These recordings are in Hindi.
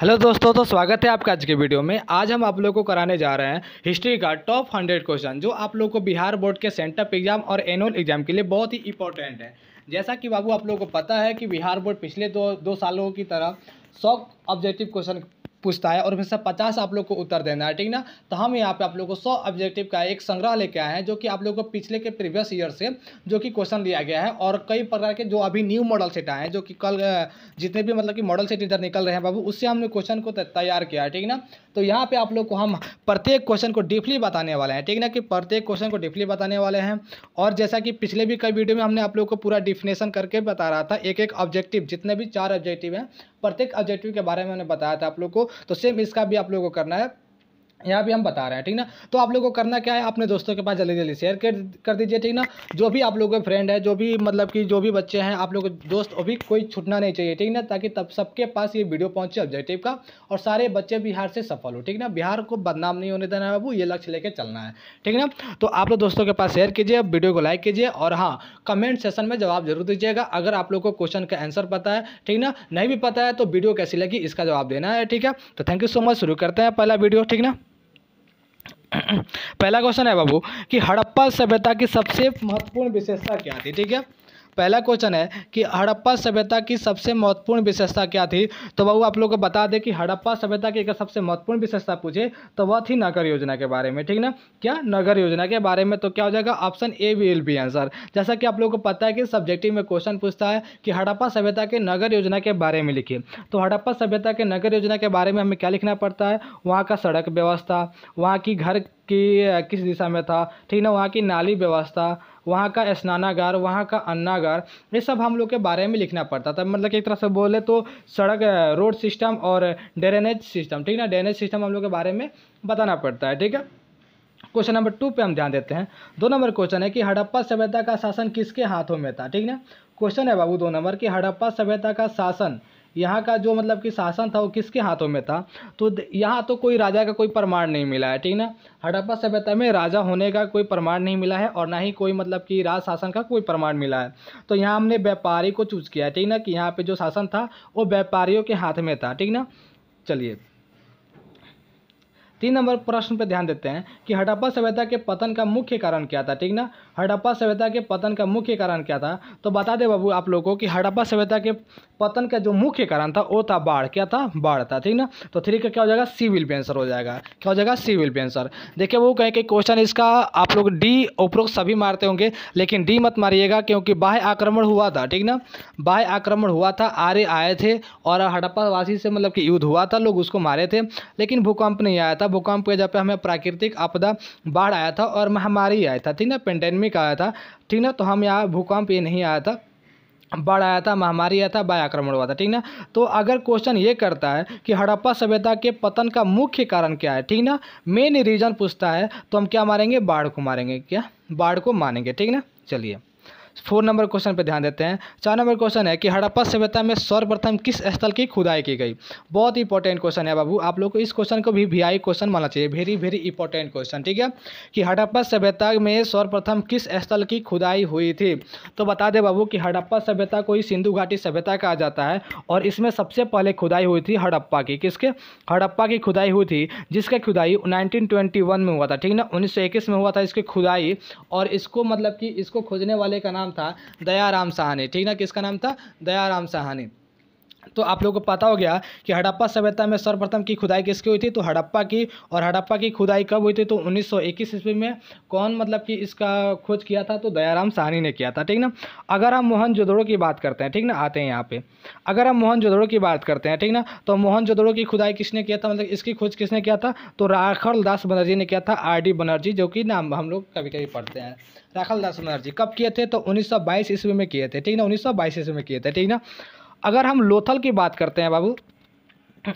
हेलो दोस्तों तो स्वागत है आपका आज के वीडियो में आज हम आप लोग को कराने जा रहे हैं हिस्ट्री का टॉप हंड्रेड क्वेश्चन जो आप लोग को बिहार बोर्ड के सेंटअप एग्जाम और एनुअल एग्जाम के लिए बहुत ही इंपॉर्टेंट है जैसा कि बाबू आप लोगों को पता है कि बिहार बोर्ड पिछले दो दो सालों की तरह सौ ऑब्जेक्टिव क्वेश्चन पूछता है और उसमें से पचास आप लोग को उत्तर देना है ठीक ना तो हम यहाँ पे आप लोग को सौ ऑब्जेक्टिव का एक संग्रह लेके आए हैं जो कि आप लोग को पिछले के प्रीवियस ईयर से जो कि क्वेश्चन दिया गया है और कई प्रकार के जो अभी न्यू मॉडल सेट आए हैं जो कि कल जितने भी मतलब कि मॉडल सेट इधर निकल रहे हैं बाबू उससे हमने क्वेश्चन को तैयार किया है ठीक ना तो यहाँ पे आप लोग को हम प्रत्येक क्वेश्चन को डीपली बताने वाले हैं ठीक ना कि प्रत्येक क्वेश्चन को डीपली बताने वाले हैं और जैसा कि पिछले भी कई वीडियो में हमने आप लोग को पूरा डिफिनेशन करके बता रहा था एक एक ऑब्जेक्टिव जितने भी चार ऑब्जेक्टिव हैं प्रत्येक ऑब्जेक्टिव के बारे में मैंने बताया था आप लोग को तो सेम इसका भी आप लोगों को करना है यहाँ भी हम बता रहे हैं ठीक ना तो आप लोगों को करना क्या है अपने दोस्तों के पास जल्दी जल्दी शेयर कर कर दीजिए ठीक ना जो भी आप लोगों के फ्रेंड है जो भी मतलब कि जो भी बच्चे हैं आप लोगों के दोस्त अभी कोई छुटना नहीं चाहिए ठीक ना ताकि तब सबके पास ये वीडियो पहुँचे ऑब्जेक्टिव का और सारे बच्चे बिहार से सफल हो ठीक ना बिहार को बदनाम नहीं होने देना है बाबू ये लक्ष्य लेके चलना है ठीक ना तो आप लोग दोस्तों के पास शेयर कीजिए वीडियो को लाइक कीजिए और हाँ कमेंट सेशन में जवाब जरूर दीजिएगा अगर आप लोग को क्वेश्चन का आंसर पता है ठीक ना नहीं भी पता है तो वीडियो कैसी लगी इसका जवाब देना है ठीक है तो थैंक यू सो मच शुरू करते हैं पहला वीडियो ठीक ना पहला क्वेश्चन है बाबू कि हड़प्पा सभ्यता की सबसे महत्वपूर्ण विशेषता क्या थी ठीक है पहला क्वेश्चन है कि हड़प्पा सभ्यता की सबसे महत्वपूर्ण विशेषता क्या थी तो बहू आप लोग को बता दें कि हड़प्पा सभ्यता की एक सबसे महत्वपूर्ण विशेषता पूछे तो वह थी नगर योजना के बारे में ठीक ना क्या नगर योजना के बारे में तो क्या हो जाएगा option A will be answer जैसा कि आप लोग को पता है कि सब्जेक्टिव में क्वेश्चन पूछता है कि हड़प्पा सभ्यता के नगर योजना के बारे में लिखिए तो हड़प्पा सभ्यता के नगर योजना के बारे में हमें क्या लिखना पड़ता है वहाँ का सड़क व्यवस्था वहाँ की घर की किस दिशा में था ठीक ना वहाँ की नाली व्यवस्था वहाँ का स्नानागार वहाँ का अन्नागार ये सब हम लोग के बारे में लिखना पड़ता था मतलब एक तरह से बोले तो सड़क रोड सिस्टम और ड्रेनेज सिस्टम ठीक ना ड्रेनेज सिस्टम हम लोग के बारे में बताना पड़ता है ठीक है क्वेश्चन नंबर टू पे हम ध्यान देते हैं दो नंबर क्वेश्चन है कि हड़प्पा सभ्यता का शासन किसके हाथों में था ठीक ना क्वेश्चन है बाबू दो नंबर कि हड़प्पा सभ्यता का शासन यहाँ का जो मतलब कि शासन था वो किसके हाथों में था तो यहाँ तो कोई राजा का कोई प्रमाण नहीं मिला है ठीक ना हड़प्पा सभ्यता में राजा होने का कोई प्रमाण नहीं मिला है और ना ही कोई मतलब कि राज शासन का कोई प्रमाण मिला है तो यहाँ हमने व्यापारी को चूज किया है ठीक ना कि यहाँ पे जो शासन था वो व्यापारियों के हाथ में था ठीक ना चलिए तीन नंबर प्रश्न पर ध्यान देते हैं कि हड़प्पा सभ्यता के पतन का मुख्य कारण क्या था ठीक ना हड़प्पा सभ्यता के पतन का मुख्य कारण क्या था तो बता दे बाबू आप लोगों को कि हड़प्पा सभ्यता के पतन का जो मुख्य कारण था वो था बाढ़ क्या था बाढ़ था ठीक ना तो थ्री का क्या हो जाएगा सिविल पेंसर हो जाएगा क्या हो जाएगा सिविल पेंसर देखिए वो कहें कि क्वेश्चन इसका आप लोग डी उपरोक्त सभी मारते होंगे लेकिन डी मत मारिएगा क्योंकि बाह्य आक्रमण हुआ था ठीक ना बाह्य आक्रमण हुआ था आर्य आए थे और हड़प्पावासी से मतलब कि युद्ध हुआ था लोग उसको मारे थे लेकिन भूकंप नहीं आया था भूकंप के जब पर हमें प्राकृतिक आपदा बाढ़ आया था और महामारी आया था ठीक ना पेंडेमिक सेस्मिक आया था ठीक ना तो हम यहाँ भूकंप ये नहीं आया था बाढ़ आया था महामारी आया था बाय आक्रमण हुआ था ठीक ना तो अगर क्वेश्चन ये करता है कि हड़प्पा सभ्यता के पतन का मुख्य कारण क्या है ठीक ना मेन रीजन पूछता है तो हम क्या मारेंगे बाढ़ को मारेंगे क्या बाढ़ को मानेंगे ठीक ना चलिए फोर नंबर क्वेश्चन पर ध्यान देते हैं चार नंबर क्वेश्चन है कि हड़प्पा सभ्यता में सर्वप्रथम किस स्थल की खुदाई की गई बहुत इंपॉर्टेंट क्वेश्चन है बाबू आप लोग को इस क्वेश्चन को भी वी क्वेश्चन मानना चाहिए वेरी वेरी इंपॉर्टेंट क्वेश्चन ठीक है कि हड़प्पा सभ्यता में सर्वप्रथम किस स्थल की खुदाई हुई थी तो बता दे बाबू कि हड़प्पा सभ्यता को ही सिंधु घाटी सभ्यता कहा जाता है और इसमें सबसे पहले खुदाई हुई थी हड़प्पा की किसके हड़प्पा की खुदाई हुई थी जिसका खुदाई 1921 में हुआ था ठीक ना 1921 में हुआ था इसकी खुदाई और इसको मतलब कि इसको खोजने वाले का नाम नाम था दयाराम साहनी ठीक ना किसका नाम था दयाराम साहनी तो आप लोगों को पता हो गया कि हड़प्पा सभ्यता में सर्वप्रथम की खुदाई किसकी हुई थी तो हड़प्पा की और हड़प्पा की खुदाई कब हुई थी तो 1921 ईस्वी में कौन मतलब कि इसका खोज किया था तो दयाराम साहनी ने किया था ठीक ना अगर हम मोहन जोदड़ो की बात करते हैं ठीक ना आते हैं यहाँ पे अगर हम मोहन जोदड़ो की बात करते हैं ठीक ना तो मोहन जोदड़ो की खुदाई किसने किया था मतलब इसकी खोज किसने किया था तो राखल दास बनर्जी ने किया था आर डी बनर्जी जो कि नाम हम लोग कभी कभी पढ़ते हैं राखल दास बनर्जी कब किए थे तो उन्नीस ईस्वी में किए थे ठीक ना उन्नीस ईस्वी में किए थे ठीक ना अगर हम लोथल की बात करते हैं बाबू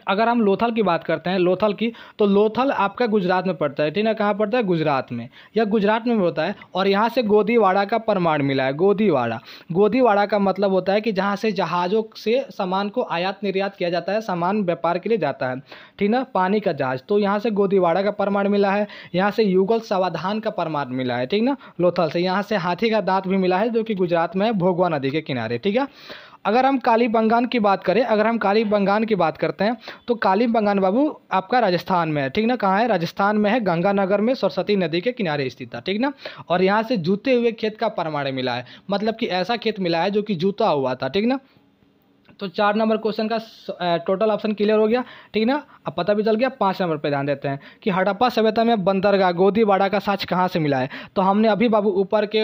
अगर हम लोथल की बात करते हैं लोथल की तो लोथल आपका गुजरात में पड़ता है ठीक है कहाँ पड़ता है गुजरात में या गुजरात में होता है और यहाँ से गोदीवाड़ा का प्रमाण मिला है गोदीवाड़ा गोदीवाड़ा का मतलब होता है कि जहाँ से जहाज़ों से सामान को आयात निर्यात किया जाता है सामान व्यापार के लिए जाता है ठीक ना पानी का जहाज तो यहाँ से गोदीवाड़ा का प्रमाण मिला है यहाँ से युगल समाधान का प्रमाण मिला है ठीक ना लोथल से यहाँ से हाथी का दांत भी मिला है जो कि गुजरात में है भोगवा नदी के किनारे ठीक है अगर हम काली बंगान की बात करें अगर हम काली बंगान की बात करते हैं तो काली बंगान बाबू आपका राजस्थान में है ठीक ना कहाँ है राजस्थान में है गंगानगर में सरस्वती नदी के किनारे स्थित था ठीक ना और यहाँ से जूते हुए खेत का परमाणु मिला है मतलब कि ऐसा खेत मिला है जो कि जूता हुआ था ठीक ना तो चार नंबर क्वेश्चन का टोटल ऑप्शन क्लियर हो गया ठीक ना अब पता भी चल गया पाँच नंबर पर ध्यान देते हैं कि हड़प्पा सभ्यता में बंदरगाह गोदीवाड़ा का साक्ष कहाँ से मिला है तो हमने अभी बाबू ऊपर के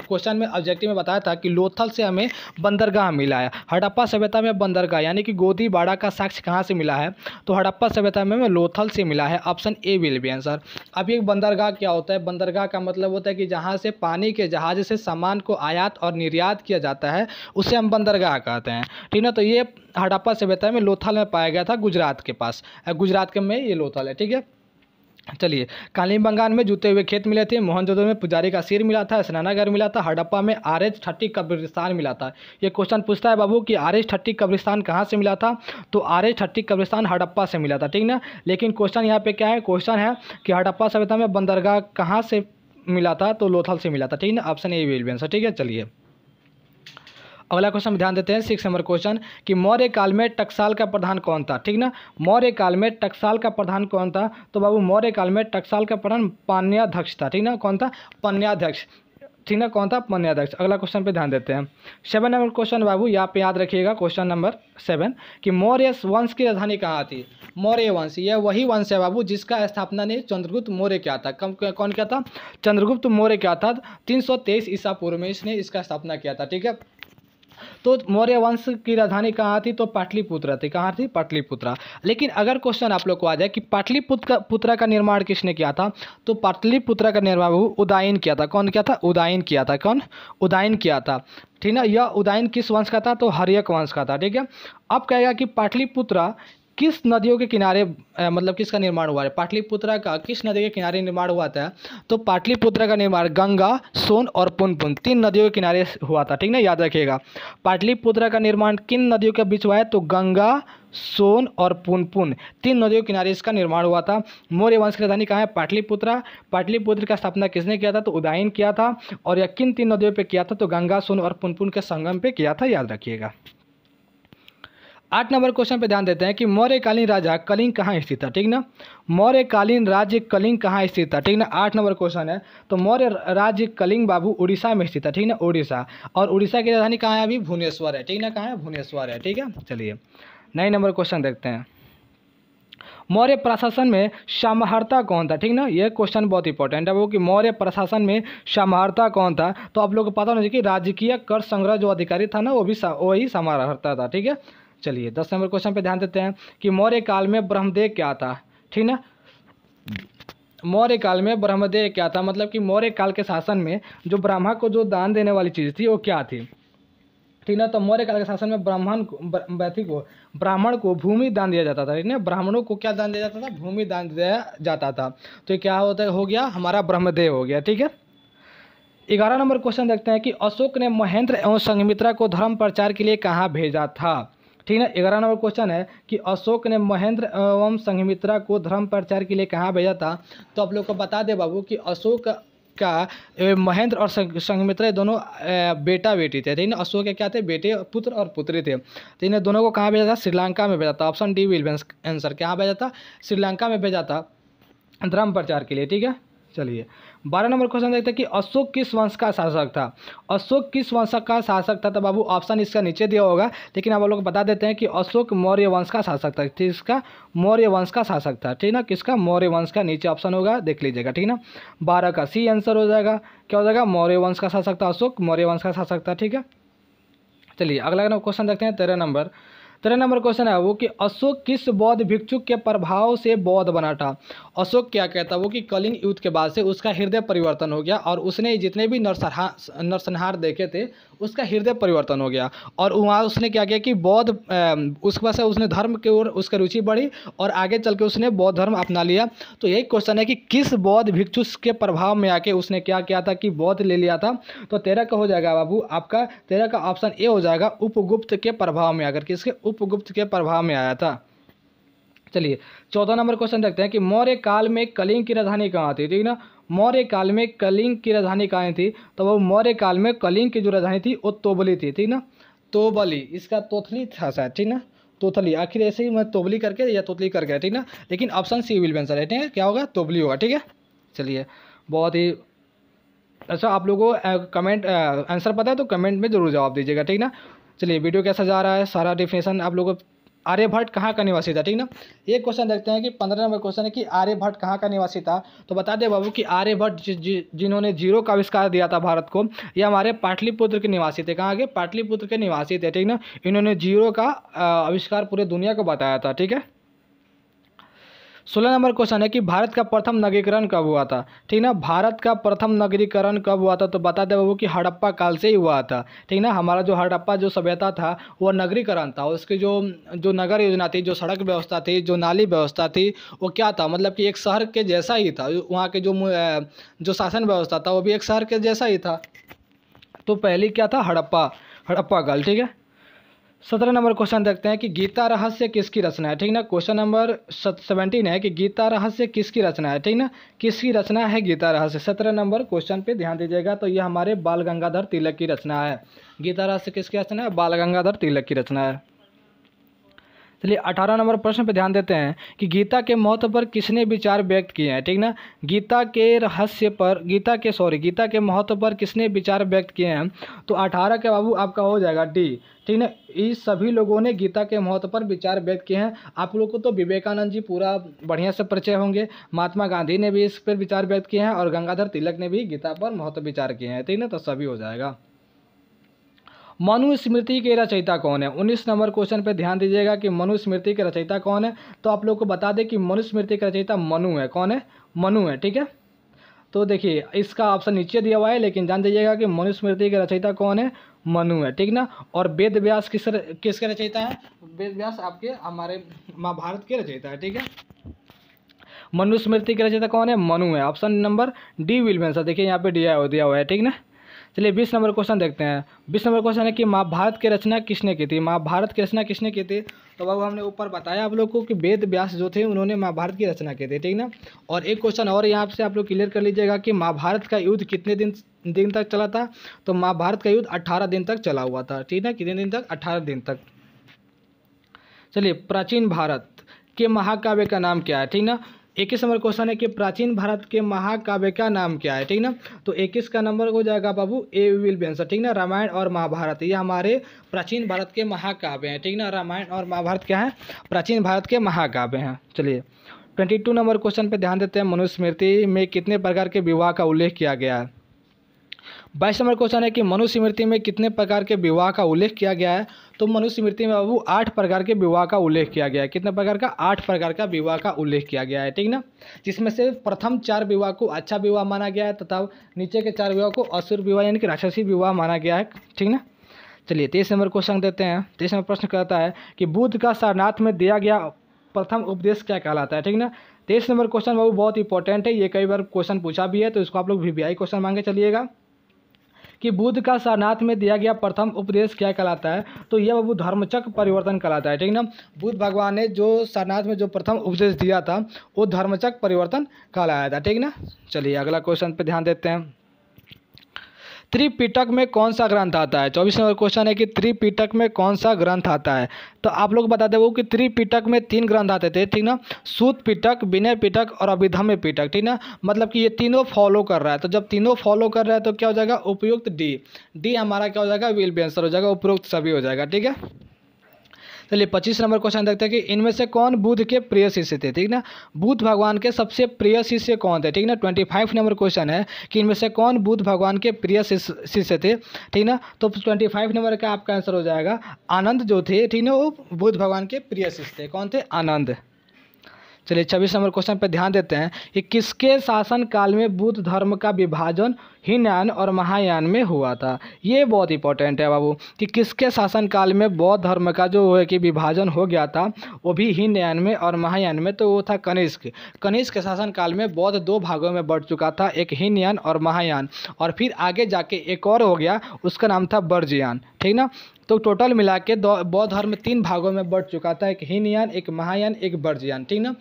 क्वेश्चन में ऑब्जेक्टिव में बताया था कि लोथल से हमें बंदरगाह मिला है हड़प्पा सभ्यता में बंदरगाह यानी कि गोदीवाड़ा का साक्ष कहाँ से मिला है तो हड़प्पा सभ्यता में हमें लोथल से मिला है option A will be answer अब एक बंदरगाह क्या होता है बंदरगाह का मतलब होता है कि जहाँ से पानी के जहाज से सामान को आयात और निर्यात किया जाता है उसे हम बंदरगाह कहते हैं ठीक ना तो ये हड़प्पा सभ्यता में लोथल में पाया गया था गुजरात के पास गुजरात के में ये लोथल है ठीक है चलिए कालीन बंगाल में जूते हुए खेत मिले थे मोहनजोदो में पुजारी का सिर मिला था स्नानागर मिला था हड़प्पा में आर एच थर्टी कब्रिस्तान मिला था ये क्वेश्चन पूछता है बाबू कि आर एच थर्टी कब्रिस्तान कहाँ से मिला था तो आर एच थर्टी कब्रिस्तान हड़प्पा से मिला था ठीक ना लेकिन क्वेश्चन यहाँ पे क्या है क्वेश्चन है कि हड़प्पा सभ्यता में बंदरगाह कहाँ से मिला था तो लोथल से मिला था ठीक ना ऑप्शन ए वी आंसर ठीक है चलिए अगला क्वेश्चन ध्यान देते हैं सिक्स नंबर क्वेश्चन कि मौर्य काल में टक्साल का प्रधान कौन था ठीक ना मौर्य काल में टक्साल का प्रधान कौन था तो बाबू मौर्य काल में टक्साल का प्रधान पान्याध्यक्ष था ठीक ना कौन था पन्याध्यक्ष ठीक ना कौन था पन्याध्यक्ष अगला क्वेश्चन पे ध्यान देते हैं सेवन नंबर क्वेश्चन बाबू यहाँ पे याद रखिएगा क्वेश्चन नंबर सेवन कि मौर्य वंश की राजधानी कहाँ थी मौर्य वंश यह वही वंश है बाबू जिसका स्थापना ने चंद्रगुप्त मौर्य किया था कम कौन क्या था चंद्रगुप्त मौर्य क्या था तीन सौ तेईस ईसा पूर्व में इसने इसका स्थापना किया था ठीक है तो मौर्य वंश की राजधानी कहाँ थी तो पाटलिपुत्र थी कहाँ थी पाटलिपुत्र लेकिन अगर क्वेश्चन आप लोग को आ जाए कि पाटलिपुत्र पुत्र का निर्माण किसने किया था तो पाटलिपुत्र का निर्माण उदायन किया था कौन किया था उदायन किया था कौन उदायन किया था ठीक ना यह उदायन किस वंश का था तो हरियक वंश का था ठीक है अब कहेगा कि पाटलिपुत्र किस नदियों के किनारे मतलब किसका निर्माण हुआ है पाटलिपुत्रा का किस नदी के किनारे निर्माण हुआ था तो पाटलिपुत्रा का निर्माण गंगा सोन और पुनपुन तीन नदियों के किनारे हुआ था ठीक ना याद रखिएगा पाटलिपुत्रा का निर्माण किन नदियों के बीच हुआ है तो गंगा सोन और पुनपुन तीन नदियों के किनारे इसका निर्माण हुआ था मौर्य वंश की राजधानी कहाँ है पाटलिपुत्रा पाटलिपुत्र का स्थापना किसने किया था तो उदायन किया था और यह किन तीन नदियों पर किया था तो गंगा सोन और पुनपुन के संगम पे किया था याद रखिएगा आठ नंबर क्वेश्चन पे ध्यान देते हैं कि मौर्यकालीन राजा कलिंग कहाँ स्थित था ठीक ना मौर्यकालीन राज्य कलिंग कहाँ स्थित था ठीक ना आठ नंबर क्वेश्चन है तो मौर्य राज्य कलिंग बाबू उड़ीसा में स्थित था ठीक ना उड़ीसा और उड़ीसा की राजधानी कहाँ है अभी भुवनेश्वर है ठीक ना कहाँ है भुवनेश्वर है ठीक है चलिए नए नंबर क्वेश्चन देखते हैं मौर्य प्रशासन में समहर्ता कौन था ठीक ना यह क्वेश्चन बहुत इंपॉर्टेंट है वो कि मौर्य प्रशासन में समहर्ता कौन था तो आप लोग को पता होना चाहिए कि राजकीय कर संग्रह जो अधिकारी था ना वो भी वही समहर्ता था ठीक है चलिए दस नंबर क्वेश्चन पे ध्यान देते हैं कि मौर्य काल में ब्रह्मदेव क्या था ठीक ना मौर्य काल में ब्रह्मदेव क्या था मतलब कि मौर्य काल के शासन में जो ब्रह्मा को जो दान देने वाली चीज़ थी वो क्या थी ठीक ना तो मौर्य काल के शासन में ब्राह्मण को व्यथी को ब्राह्मण को भूमि दान दिया जाता था ठीक ना ब्राह्मणों को क्या दान दिया जाता था भूमि दान दिया जाता था तो क्या होता हो गया हमारा ब्रह्मदेव हो गया ठीक है ग्यारह नंबर क्वेश्चन देखते हैं कि अशोक ने महेंद्र एवं संगमित्रा को धर्म प्रचार के लिए कहाँ भेजा था ठीक है ग्यारह नंबर क्वेश्चन है कि अशोक ने महेंद्र एवं संघमित्रा को धर्म प्रचार के लिए कहाँ भेजा था तो आप लोग को बता दे बाबू कि अशोक का महेंद्र और संघमित्रा दोनों बेटा बेटी थे ठीक है अशोक के क्या थे बेटे पुत्र और पुत्री थे तो इन्हें दोनों को कहाँ भेजा था श्रीलंका में भेजा था ऑप्शन डी विल आंसर कहाँ भेजा था श्रीलंका में भेजा था धर्म प्रचार के लिए ठीक है चलिए बारह नंबर क्वेश्चन देखते हैं कि अशोक किस वंश का शासक था अशोक किस वंश का शासक था तो बाबू ऑप्शन इसका नीचे दिया होगा लेकिन आप लोग बता देते हैं कि अशोक मौर्य वंश का शासक था किसका तो मौर्य वंश का शासक था ठीक ना किसका मौर्य वंश का नीचे ऑप्शन होगा देख लीजिएगा ठीक ना बारह का सी आंसर हो जाएगा क्या हो जाएगा मौर्य वंश का शासक था अशोक मौर्य वंश का शासक था ठीक है चलिए अगला क्वेश्चन देखते हैं तेरह नंबर तेरह नंबर क्वेश्चन है वो कि अशोक किस बौद्ध भिक्षुक के प्रभाव से बौद्ध बना था अशोक क्या कहता वो कि कलिंग युद्ध के बाद से उसका हृदय परिवर्तन हो गया और उसने जितने भी नरसंहार नरसंहार देखे थे उसका हृदय परिवर्तन हो गया और वहाँ उसने क्या किया कि बौद्ध उसके पास उसने धर्म की ओर उसका रुचि बढ़ी और आगे चल के उसने बौद्ध धर्म अपना लिया तो यही क्वेश्चन है कि किस बौद्ध भिक्षु के प्रभाव में आके उसने क्या किया था कि बौद्ध ले लिया था तो तेरह का हो जाएगा बाबू आपका तेरह का ऑप्शन ए हो जाएगा उपगुप्त के प्रभाव में आकर किसके उपगुप्त के प्रभाव में आया था चलिए चौदह नंबर क्वेश्चन देखते हैं कि मौर्य काल में कलिंग की राजधानी कहाँ थी ठीक ना मौर्य काल में कलिंग की राजधानी कहाँ थी तो वो मौर्य काल में कलिंग की जो राजधानी थी वो तोबली थी ठीक ना तोबली इसका तोथली था शायद ठीक ना तोथली आखिर ऐसे ही मैं तोबली करके या तोतली करके ठीक ना लेकिन ऑप्शन सी विल आंसर है ठीक है क्या होगा तोबली होगा ठीक है चलिए बहुत ही अच्छा आप लोगों को कमेंट आंसर पता है तो कमेंट में ज़रूर जवाब दीजिएगा ठीक ना चलिए वीडियो कैसा जा रहा है सारा डिफिनेशन आप लोगों को आर्यभट्ट कहाँ का निवासी था ठीक ना ये क्वेश्चन देखते हैं कि पंद्रह नंबर क्वेश्चन है कि आर्यभट्ट कहाँ का निवासी था तो बता दे बाबू कि आर्यभट्ट जिन्होंने जीरो का आविष्कार दिया था भारत को ये हमारे पाटलिपुत्र के निवासी थे कहाँ के पाटलिपुत्र के निवासी थे ठीक ना इन्होंने जीरो का आविष्कार पूरे दुनिया को बताया था ठीक है सोलह नंबर क्वेश्चन है कि भारत का प्रथम नगरीकरण कब हुआ था ठीक ना भारत का प्रथम नगरीकरण कब हुआ था तो बता दे बाबू कि हड़प्पा काल से ही हुआ था ठीक ना हमारा जो हड़प्पा जो सभ्यता था वो नगरीकरण था उसकी जो जो नगर योजना थी जो सड़क व्यवस्था थी जो नाली व्यवस्था थी वो क्या था मतलब कि एक शहर के जैसा ही था वहाँ के जो जो शासन व्यवस्था था वो भी एक शहर के जैसा ही था तो पहले क्या था हड़प्पा हड़प्पा काल ठीक है सत्रह नंबर क्वेश्चन देखते हैं कि गीता रहस्य किसकी रचना है ठीक ना क्वेश्चन नंबर सेवेंटीन है कि गीता रहस्य किसकी रचना है ठीक ना किसकी रचना है गीता रहस्य सत्रह नंबर क्वेश्चन पे ध्यान दीजिएगा तो ये हमारे बाल गंगाधर तिलक की रचना है गीता रहस्य किसकी रचना है बाल गंगाधर तिलक की रचना है चलिए अठारह नंबर प्रश्न पर ध्यान देते हैं कि गीता के महत्व पर किसने विचार व्यक्त किए हैं ठीक ना गीता के रहस्य पर गीता के सॉरी गीता के महत्व पर किसने विचार व्यक्त किए हैं तो अठारह के बाबू आपका हो जाएगा डी ठीक ना इस सभी लोगों ने गीता के महत्व पर विचार व्यक्त किए हैं आप लोगों को तो विवेकानंद जी पूरा बढ़िया से परिचय होंगे महात्मा गांधी ने भी इस पर विचार व्यक्त किए हैं और गंगाधर तिलक ने भी गीता पर महत्व विचार किए हैं ठीक ना तो सभी हो जाएगा मनुस्मृति के रचयिता कौन है उन्नीस नंबर क्वेश्चन पर ध्यान दीजिएगा कि मनुस्मृति के रचयिता कौन है तो आप लोग को बता दें कि मनुस्मृति का रचयिता मनु है कौन है मनु है ठीक है तो देखिए इसका ऑप्शन नीचे दिया हुआ है लेकिन जान दीजिएगा कि मनुस्मृति के रचयिता कौन है मनु है ठीक ना और वेद व्यास किस किसके रचयिता है वेद व्यास आपके हमारे महाभारत के रचयिता है ठीक है मनुस्मृति के रचयिता कौन है मनु है ऑप्शन नंबर डी विल में देखिए यहाँ पे दिया हुआ है ठीक ना चलिए बीस नंबर क्वेश्चन देखते हैं बीस नंबर क्वेश्चन है कि महाभारत की रचना किसने की थी महाभारत की रचना किसने की थी तो बाबू हमने ऊपर बताया आप लोग को कि वेद व्यास जो थे उन्होंने महाभारत की रचना की थी ठीक ना और एक क्वेश्चन और यहाँ से आप लोग क्लियर कर लीजिएगा कि महाभारत का युद्ध कितने दिन दिन तक चला था तो महाभारत का युद्ध अट्ठारह दिन तक चला हुआ था ठीक ना कितने दिन तक अट्ठारह दिन तक चलिए प्राचीन भारत के महाकाव्य का नाम क्या है ठीक ना इक्कीस नंबर क्वेश्चन है कि प्राचीन भारत के महाकाव्य का नाम क्या है ठीक ना तो इक्कीस का नंबर हो जाएगा बाबू ए विल बी आंसर ठीक ना रामायण और महाभारत ये हमारे प्राचीन भारत के महाकाव्य हैं ठीक ना रामायण और महाभारत क्या है प्राचीन भारत के महाकाव्य हैं चलिए ट्वेंटी टू नंबर क्वेश्चन पर ध्यान देते हैं मनुस्मृति में कितने प्रकार के विवाह का उल्लेख किया गया है बाईस नंबर क्वेश्चन है कि मनुस्मृति में कितने प्रकार के विवाह का उल्लेख किया गया है तो मनुस्मृति में बाबू आठ प्रकार के विवाह का उल्लेख किया गया है कितने प्रकार का आठ प्रकार का विवाह का उल्लेख किया गया है ठीक ना जिसमें से प्रथम चार विवाह को अच्छा विवाह माना गया है तथा नीचे के चार विवाह को असुर विवाह यानी कि राक्षसी विवाह माना गया है ठीक ना चलिए तेईस नंबर क्वेश्चन देते हैं तेईस नंबर प्रश्न कहता है कि बुद्ध का सारनाथ में दिया गया प्रथम उपदेश क्या कहलाता है ठीक ना तेईस नंबर क्वेश्चन बाबू बहुत इंपॉर्टेंट है ये कई बार क्वेश्चन पूछा भी है तो इसको आप लोग वी क्वेश्चन मांगे चलिएगा कि बुद्ध का सारनाथ में दिया गया प्रथम उपदेश क्या कहलाता है तो यह बाबू धर्मचक्र परिवर्तन कहलाता है ठीक ना बुद्ध भगवान ने जो सारनाथ में जो प्रथम उपदेश दिया था वो धर्मचक्र परिवर्तन कहलाया था ठीक ना चलिए अगला क्वेश्चन पर ध्यान देते हैं त्रिपिटक में कौन सा ग्रंथ आता है चौबीस नंबर क्वेश्चन है कि त्रिपिटक में कौन सा ग्रंथ आता है तो आप लोग बता दें वो कि त्रिपिटक में तीन ग्रंथ आते थे ठीक ना सूत पिटक विनय पिटक और अभिधम्य पिटक ठीक ना मतलब कि ये तीनों फॉलो कर रहा है तो जब तीनों फॉलो कर रहा है तो क्या हो जाएगा उपयुक्त डी डी हमारा क्या हो जाएगा विल भी आंसर हो जाएगा उपयुक्त सभी हो जाएगा ठीक है तो चलिए पच्चीस नंबर क्वेश्चन देखते हैं कि इनमें से कौन बुद्ध के प्रिय शिष्य थे ठीक ना बुद्ध भगवान के सबसे प्रिय शिष्य कौन थे ठीक ना ट्वेंटी फाइव नंबर क्वेश्चन है कि इनमें से कौन बुद्ध भगवान के प्रिय शिष्य थे ठीक ना तो ट्वेंटी फाइव नंबर का आपका आंसर हो जाएगा आनंद जो थे ठीक ना वो बुद्ध भगवान के प्रिय शिष्य थे कौन थे आनंद चलिए छब्बीस नंबर क्वेश्चन पर ध्यान देते हैं कि किसके शासनकाल में बुद्ध धर्म का विभाजन हीनयान और महायान में हुआ था ये बहुत इंपॉर्टेंट है बाबू कि किसके शासनकाल में बौद्ध धर्म का जो है कि विभाजन हो गया था वो भी हीनयान में और महायान में तो वो था कनिष्क कनिष्क के शासनकाल में बौद्ध दो भागों में बढ़ चुका था एक हीनयान और महायान और फिर आगे जाके एक और हो गया उसका नाम था बर्जयान ठीक ना तो टोटल मिला के बौद्ध धर्म तीन भागों में बढ़ चुका था एक हीनयान एक महायान एक बर्जयान ठीक ना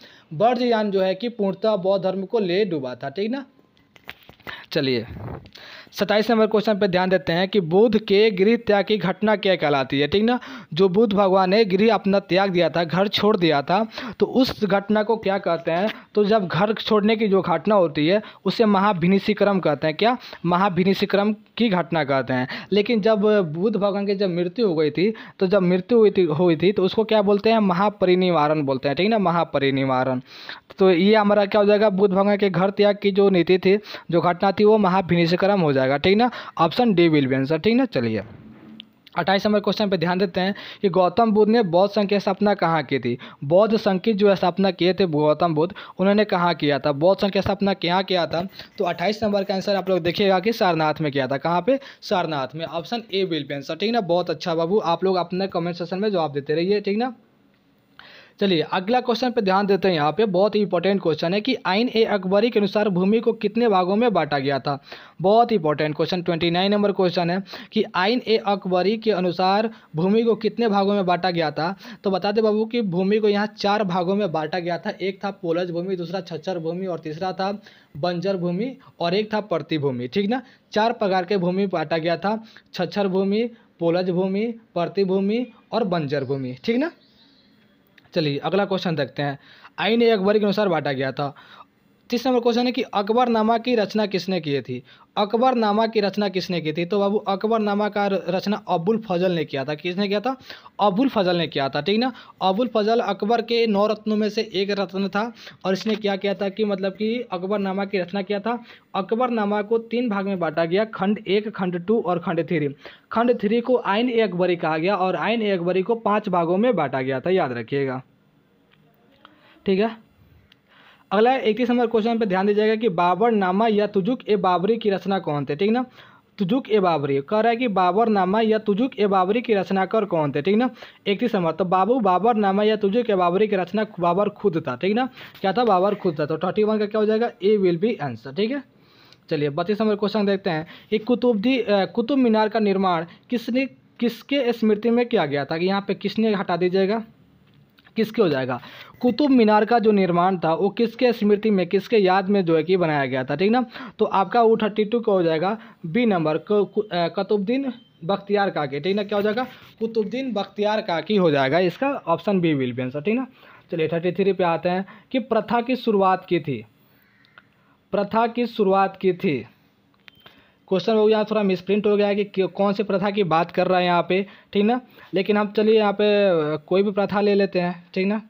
ब्रजयान जो है कि पूर्णतः बौद्ध धर्म को ले डूबा था ठीक ना चलिए सत्ताईस नंबर क्वेश्चन पर ध्यान देते हैं कि बुद्ध के गृह त्याग की घटना क्या कहलाती है ठीक ना जो बुद्ध भगवान ने गृह अपना त्याग दिया था घर छोड़ दिया था तो उस घटना को क्या कहते हैं तो जब घर छोड़ने की जो घटना होती है उसे महाभिनिशिक्रम कहते हैं क्या महाभिनिशिक्रम की घटना कहते हैं लेकिन जब बुद्ध भगवान की जब मृत्यु हो गई थी तो जब मृत्यु हुई थी हुई थी तो उसको क्या बोलते हैं महापरिनिवारण बोलते हैं ठीक ना महापरिनिवारण तो ये हमारा क्या हो जाएगा बुद्ध भगवान के घर त्याग की जो नीति थी जो घटना थी कि वो महाभिनिशक्रम हो जाएगा ठीक ना option D will be answer ठीक ना चलिए अट्ठाईस नंबर क्वेश्चन पे ध्यान देते हैं कि गौतम बुद्ध ने बौद्ध संघ की स्थापना कहाँ की थी बौद्ध संघ की जो स्थापना किए थे गौतम बुद्ध उन्होंने कहाँ किया था बौद्ध संघ की स्थापना क्या किया था तो अट्ठाईस नंबर का आंसर आप लोग देखिएगा कि सारनाथ में किया था कहाँ पे सारनाथ में option A will be answer ठीक ना बहुत अच्छा बाबू आप लोग अपने कमेंट सेक्शन में जवाब देते रहिए ठीक ना चलिए अगला क्वेश्चन पे ध्यान देते हैं यहाँ पे बहुत ही इंपॉर्टेंट क्वेश्चन है कि आइन ए अकबरी के अनुसार भूमि को कितने भागों में बांटा गया था बहुत important question twenty nine number question है कि आइन ए अकबरी के अनुसार भूमि को कितने भागों में बांटा गया था तो बता दे बाबू कि भूमि को यहाँ चार भागों में बांटा गया था एक था पोलज भूमि दूसरा छच्छर भूमि और तीसरा था बंजर भूमि और एक था प्रतिभूमि ठीक ना चार प्रकार के भूमि बांटा गया था छच्छर भूमि पोलज भूमि प्रतिभूमि और बंजर भूमि ठीक ना चलिए अगला क्वेश्चन देखते हैं आइन एक वर्ग के अनुसार बांटा गया था तीस नंबर क्वेश्चन है कि अकबरनामा की रचना किसने की थी अकबरनामा की रचना किसने की थी तो बाबू अकबरनामा का रचना अबुल फजल ने किया था किसने किया था अबुल फजल ने किया था ठीक ना अबुल फजल अकबर के नौ रत्नों में से एक रत्न था और इसने क्या किया था कि मतलब कि अकबरनामा की रचना किया था अकबरनामा को तीन भाग में बांटा गया खंड एक खंड टू और खंड थ्री खंड थ्री को आयन ए अकबरी कहा गया और आयन ए अकबरी को पाँच भागों में बांटा गया था याद रखिएगा ठीक है अगला इकतीस नंबर क्वेश्चन पर ध्यान दीजिएगा कि बाबर नामा या तुजुक ए बाबरी की रचना कौन थे ठीक ना तुजुक ए बाबरी कह रहा है कि बाबर नामा या तुजुक ए बाबरी रचना कर कौन थे ठीक ना इकतीस नंबर तो बाबू नामा या तुजुक ए बाबरी की रचना बाबर खुद था ठीक ना क्या था बाबर खुद था तो थर्टी वन का क्या हो जाएगा ए विल बी आंसर ठीक है चलिए बत्तीस नंबर क्वेश्चन देखते हैं कि कुतुबदी कुतुब मीनार का निर्माण किसने किसके स्मृति में किया गया था कि यहाँ पे किसने हटा दीजिएगा किसके हो जाएगा कुतुब मीनार का जो निर्माण था वो किसके स्मृति में किसके याद में जो है कि बनाया गया था ठीक ना तो आपका वो थर्टी टू का हो जाएगा बी नंबर कुतुबद्दीन बख्तियार काकी ठीक ना क्या हो जाएगा कुतुबद्दीन बख्तियार काकी हो जाएगा इसका option B will be answer ठीक ना चलिए थर्टी थ्री पे आते हैं कि प्रथा की शुरुआत की थी प्रथा की शुरुआत की थी क्वेश्चन वो यहाँ थोड़ा मिसप्रिंट हो गया है कि कौन सी प्रथा की बात कर रहा है यहाँ पे ठीक ना लेकिन हम चलिए यहाँ पे कोई भी प्रथा ले लेते हैं ठीक ना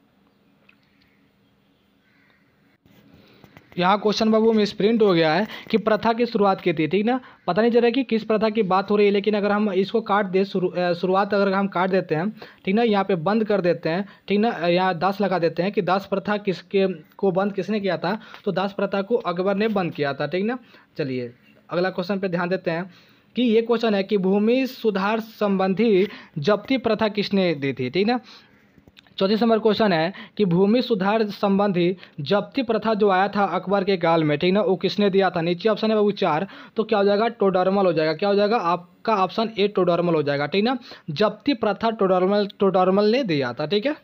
यहाँ क्वेश्चन बाबू मिस प्रिंट हो गया है कि प्रथा की शुरुआत की थी ठीक ना पता नहीं चल रहा है कि किस प्रथा की बात हो रही है लेकिन अगर हम इसको काट दे शुरुआत अगर हम काट देते हैं ठीक ना यहाँ पे बंद कर देते हैं ठीक ना यहाँ दास लगा देते हैं कि दास प्रथा किसके को बंद किसने किया था तो दास प्रथा को अकबर ने बंद किया था ठीक ना चलिए अगला क्वेश्चन पे ध्यान देते हैं कि ये क्वेश्चन है कि भूमि सुधार संबंधी जब्ती प्रथा किसने दी थी ठीक ना चौथी नंबर क्वेश्चन है कि भूमि सुधार संबंधी जब्ती प्रथा जो आया था अकबर के काल में ठीक ना वो किसने दिया था नीचे ऑप्शन है वो चार तो क्या हो जाएगा टोडर्मल हो जाएगा क्या हो जाएगा आपका ऑप्शन ए टोडर्मल हो जाएगा ठीक ना जब्ती प्रथा टोडर्मल टोडर्मल ने दिया था ठीक है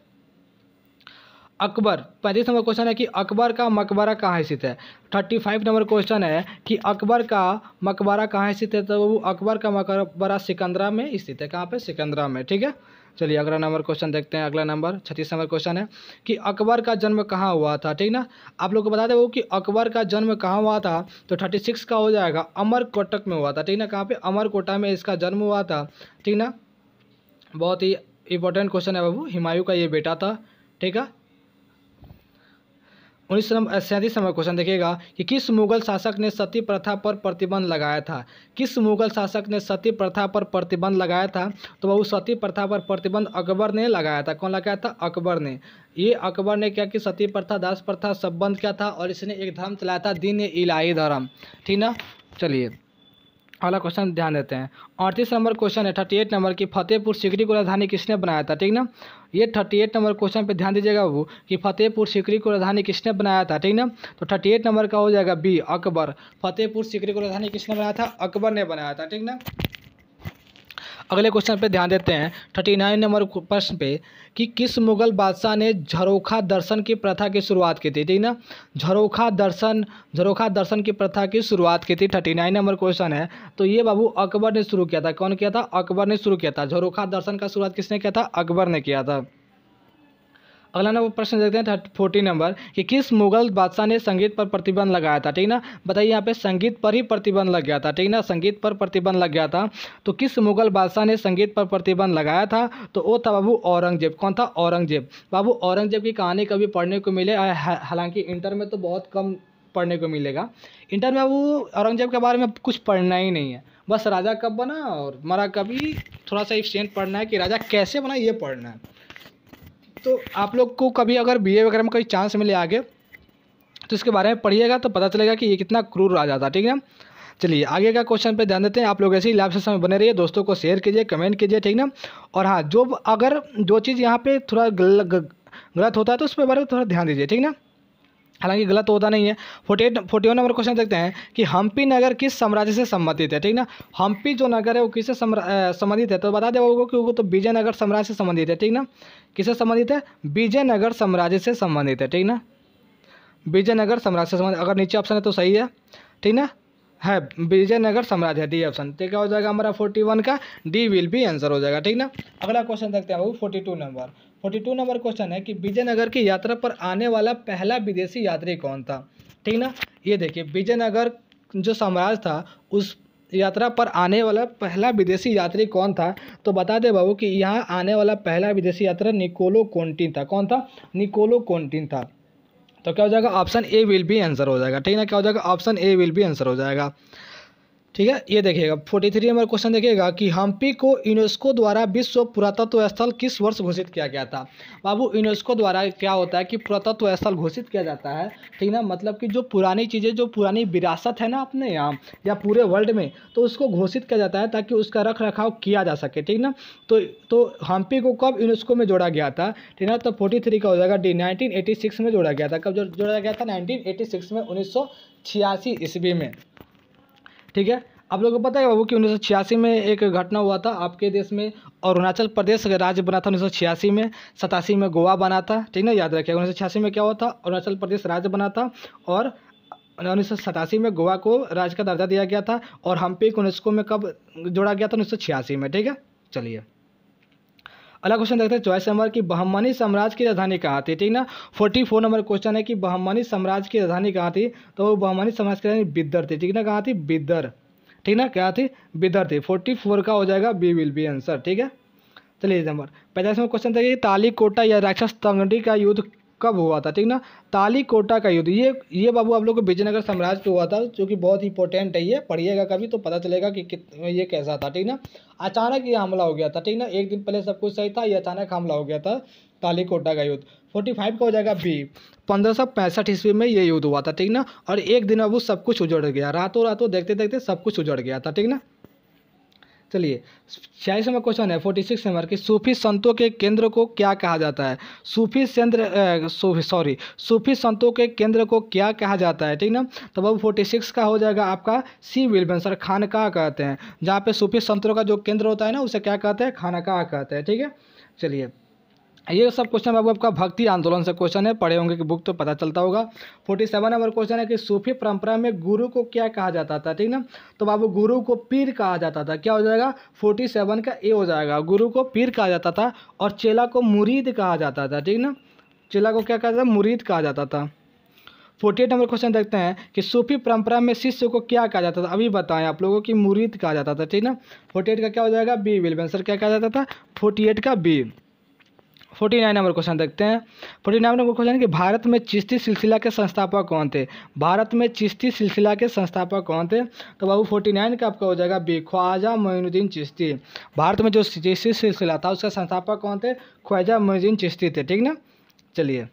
अकबर पैंतीस नंबर क्वेश्चन है कि अकबर का मकबरा कहाँ स्थित है थर्टी फाइव नंबर क्वेश्चन है कि अकबर का मकबरा कहाँ स्थित है तो वो अकबर का मकबरा सिकंदरा में स्थित है कहाँ पे सिकंदरा में ठीक है चलिए अगला नंबर क्वेश्चन देखते हैं अगला नंबर छत्तीस नंबर क्वेश्चन है कि अकबर का जन्म कहाँ हुआ था ठीक ना आप लोग को बता दें कि अकबर का जन्म कहाँ हुआ था तो थर्टी सिक्स का हो जाएगा अमर कोटक में हुआ था ठीक ना कहाँ पे अमर कोटा में इसका जन्म हुआ था ठीक ना बहुत ही इंपॉर्टेंट क्वेश्चन है बाबू हिमायू का ये बेटा था ठीक है उन्नीस सैंतीस नंबर क्वेश्चन देखिएगा कि किस मुगल शासक ने सती प्रथा पर प्रतिबंध लगाया था किस मुगल शासक ने सती प्रथा पर प्रतिबंध लगाया था तो वह सती प्रथा पर प्रतिबंध अकबर ने लगाया था कौन लगाया था अकबर ने ये अकबर ने क्या कि सती प्रथा दास प्रथा संबंध क्या था और इसने एक धर्म चलाया था दीन इलाही धर्म ठीक ना चलिए अगला क्वेश्चन ध्यान देते हैं अड़तीस नंबर क्वेश्चन है थर्टी एट नंबर की फतेहपुर सिकरी को राजधानी किसने बनाया था ठीक ना ये थर्टी एट नंबर क्वेश्चन पे ध्यान दीजिएगा वो कि फतेहपुर सिकरी को राजधानी किसने बनाया था ठीक ना तो थर्टी एट नंबर का हो जाएगा बी अकबर फतेहपुर सिकरी को राजधानी किसने बनाया था अकबर ने बनाया था ठीक ना अगले क्वेश्चन पे ध्यान देते हैं थर्टी नाइन नंबर प्रश्न पे कि किस मुगल बादशाह ने झरोखा दर्शन की प्रथा की शुरुआत की थी ठीक ना झरोखा दर्शन झरोखा दर्शन की प्रथा की शुरुआत की थी थर्टी नाइन नंबर क्वेश्चन है तो ये बाबू अकबर ने शुरू किया था कौन किया था अकबर ने शुरू किया था झरोखा दर्शन का शुरुआत किसने किया था अकबर ने किया था अगला ना प्रश्न देखते हैं थर्ट फोर्टी नंबर कि किस मुगल बादशाह ने संगीत पर प्रतिबंध लगाया था ठीक ना बताइए यहाँ पे संगीत पर ही प्रतिबंध लग गया था ठीक ना संगीत पर प्रतिबंध लग गया था तो किस मुगल बादशाह ने संगीत पर प्रतिबंध लगाया था तो वो था बाबू औरंगजेब कौन था औरंगजेब बाबू औरंगजेब की कहानी कभी पढ़ने को मिले हालांकि इंटर में तो बहुत कम पढ़ने को मिलेगा इंटर में बाबू औरंगजेब के बारे में कुछ पढ़ना ही नहीं है बस राजा कब बना और मरा कभी थोड़ा सा एक्सचेंज पढ़ना है कि राजा कैसे बना ये पढ़ना है तो आप लोग को कभी अगर बी वगैरह में कोई चांस मिले आगे तो इसके बारे में पढ़िएगा तो पता चलेगा कि ये कितना क्रूर आ जाता है ठीक है चलिए आगे का क्वेश्चन पे ध्यान देते हैं आप लोग ऐसे ही लाइव सेशन में बने रहिए दोस्तों को शेयर कीजिए कमेंट कीजिए ठीक ना और हाँ जो अगर जो चीज़ यहाँ पे थोड़ा गलत होता है तो उस पर बारे में थोड़ा ध्यान दीजिए ठीक ना हालांकि गलत होता नहीं है forty eight forty one number question देखते हैं कि हम्पी नगर किस साम्राज्य से संबंधित है ठीक ना हम्पी जो नगर है वो किससे संबंधित है तो बता दें वो कि वो तो विजयनगर साम्राज्य से संबंधित है ठीक ना किससे संबंधित है विजयनगर साम्राज्य से संबंधित है ठीक ना विजयनगर साम्राज्य से संबंधित अगर नीचे ऑप्शन है तो सही है ठीक ना है विजयनगर साम्राज्य डी ऑप्शन तो क्या हो जाएगा हमारा फोर्टी वन का डी विल भी आंसर हो जाएगा ठीक ना अगला क्वेश्चन देखते हैं बाबू forty two number forty two number question है कि विजयनगर की यात्रा पर आने वाला पहला विदेशी यात्री कौन था ठीक ना ये देखिए विजयनगर जो साम्राज्य था उस यात्रा पर आने वाला पहला विदेशी यात्री कौन था तो बता दे बाबू कि यहाँ आने वाला पहला विदेशी यात्रा निकोलो कोंटिन था कौन था निकोलो कोंटिन था तो क्या हो जाएगा option A will be answer हो जाएगा ठीक है ना क्या हो जाएगा option A will be answer हो जाएगा ठीक है ये देखिएगा फोर्टी थ्री नंबर क्वेश्चन देखिएगा कि हम्पी को यूनेस्को द्वारा विश्व पुरातत्व स्थल किस वर्ष घोषित किया गया था बाबू यूनेस्को द्वारा क्या होता है कि पुरातत्व स्थल घोषित किया जाता है ठीक ना मतलब कि जो पुरानी चीज़ें जो पुरानी विरासत है ना अपने यहाँ या पूरे वर्ल्ड में तो उसको घोषित किया जाता है ताकि उसका रख रखाव किया जा सके ठीक ना तो तो हम्पी को कब यूनेस्को में जोड़ा गया था ठीक ना तो फोर्टी थ्री का हो जाएगा डी नाइनटीन एटी सिक्स में जोड़ा गया था कब जोड़ा गया था नाइनटीन एटी सिक्स में उन्नीस सौ छियासी ईस्वी में ठीक है आप लोगों को पता है बाबू कि उन्नीस में एक घटना हुआ था आपके देश में और अरुणाचल प्रदेश राज्य बना था उन्नीस में सतासी में गोवा बना था ठीक ना याद रखिएगा उन्नीस में क्या हुआ था अरुणाचल प्रदेश राज्य बना था और उन्नीस में गोवा को राज्य का दर्जा दिया गया था और हम्पी को यूनेस्को में कब जोड़ा गया था उन्नीस में ठीक है चलिए अगला क्वेश्चन देखते हैं चौबीस नंबर की बहमनी साम्राज्य की राजधानी कहाँ थी ठीक ना फोर्टी फोर नंबर क्वेश्चन है कि बहमनी साम्राज्य की राजधानी कहाँ थी तो वो बहमनी साम्राज्य की राजधानी बिदर थी ठीक ना कहाँ थी बिदर ठीक ना क्या थी बिदर थी फोर्टी फोर का हो जाएगा बी विल बी आंसर ठीक है चलिए नंबर नंबर क्वेश्चन था कि ताली कोटा या राक्षस तंगडी का युद्ध कब हुआ था ठीक ना ताली कोटा का युद्ध ये ये बाबू आप लोग को विजयनगर साम्राज्य पे हुआ था जो कि बहुत इंपॉर्टेंट है ये पढ़िएगा कभी तो पता चलेगा कि ये कैसा था ठीक ना अचानक ये हमला हो गया था ठीक ना एक दिन पहले सब कुछ सही था ये अचानक हमला हो गया था ताली कोटा का युद्ध फोर्टी फाइव का हो जाएगा बी पंद्रह सौ पैंसठ ईस्वी में ये युद्ध हुआ था ठीक ना और एक दिन अब सब कुछ उजड़ गया रातों रातों देखते देखते सब कुछ उजड़ गया था ठीक ना चलिए छियालीस नंबर क्वेश्चन है फोर्टी सिक्स नंबर की सूफी संतों के केंद्र को क्या कहा जाता है सूफी केंद्र सॉरी सूफी संतों के केंद्र को क्या कहा जाता है ठीक ना तो अब फोर्टी सिक्स का हो जाएगा आपका सी विल खानका कहते हैं जहाँ पे सूफी संतों का जो केंद्र होता है ना उसे क्या कहते हैं खानका कहते हैं ठीक है चलिए ये सब क्वेश्चन बाबू आपका भक्ति आंदोलन से क्वेश्चन है पढ़े होंगे कि बुक तो पता चलता होगा फोर्टी सेवन नंबर क्वेश्चन है कि सूफी परंपरा में गुरु को क्या कहा जाता था ठीक ना तो बाबू गुरु को पीर कहा जाता था क्या हो जाएगा फोर्टी सेवन का ए हो जाएगा गुरु को पीर कहा जाता था और चेला को मुरीद कहा जाता था ठीक ना चेला को क्या कहा जाता मुरीद कहा जाता था फोर्टी एट नंबर क्वेश्चन देखते हैं कि सूफी परंपरा में शिष्य को क्या कहा जाता था अभी बताएं आप लोगों की मुरीद कहा जाता था ठीक ना फोर्टी एट का क्या हो जाएगा बी विल आंसर क्या कहा जाता था फोर्टी एट का B forty nine number question देखते हैं फोर्टी नाइन नंबर क्वेश्चन कि भारत में चिश्ती सिलसिला के संस्थापक कौन थे भारत में चिश्ती सिलसिला के संस्थापक कौन थे तो बाबू फोर्टी नाइन का आपका हो जाएगा बी ख्वाजा मोइनुद्दीन चिश्ती भारत में जो चिश्ती सिलसिला था उसका संस्थापक कौन थे ख्वाजा मोइनुद्दीन चिश्ती थे ठीक ना चलिए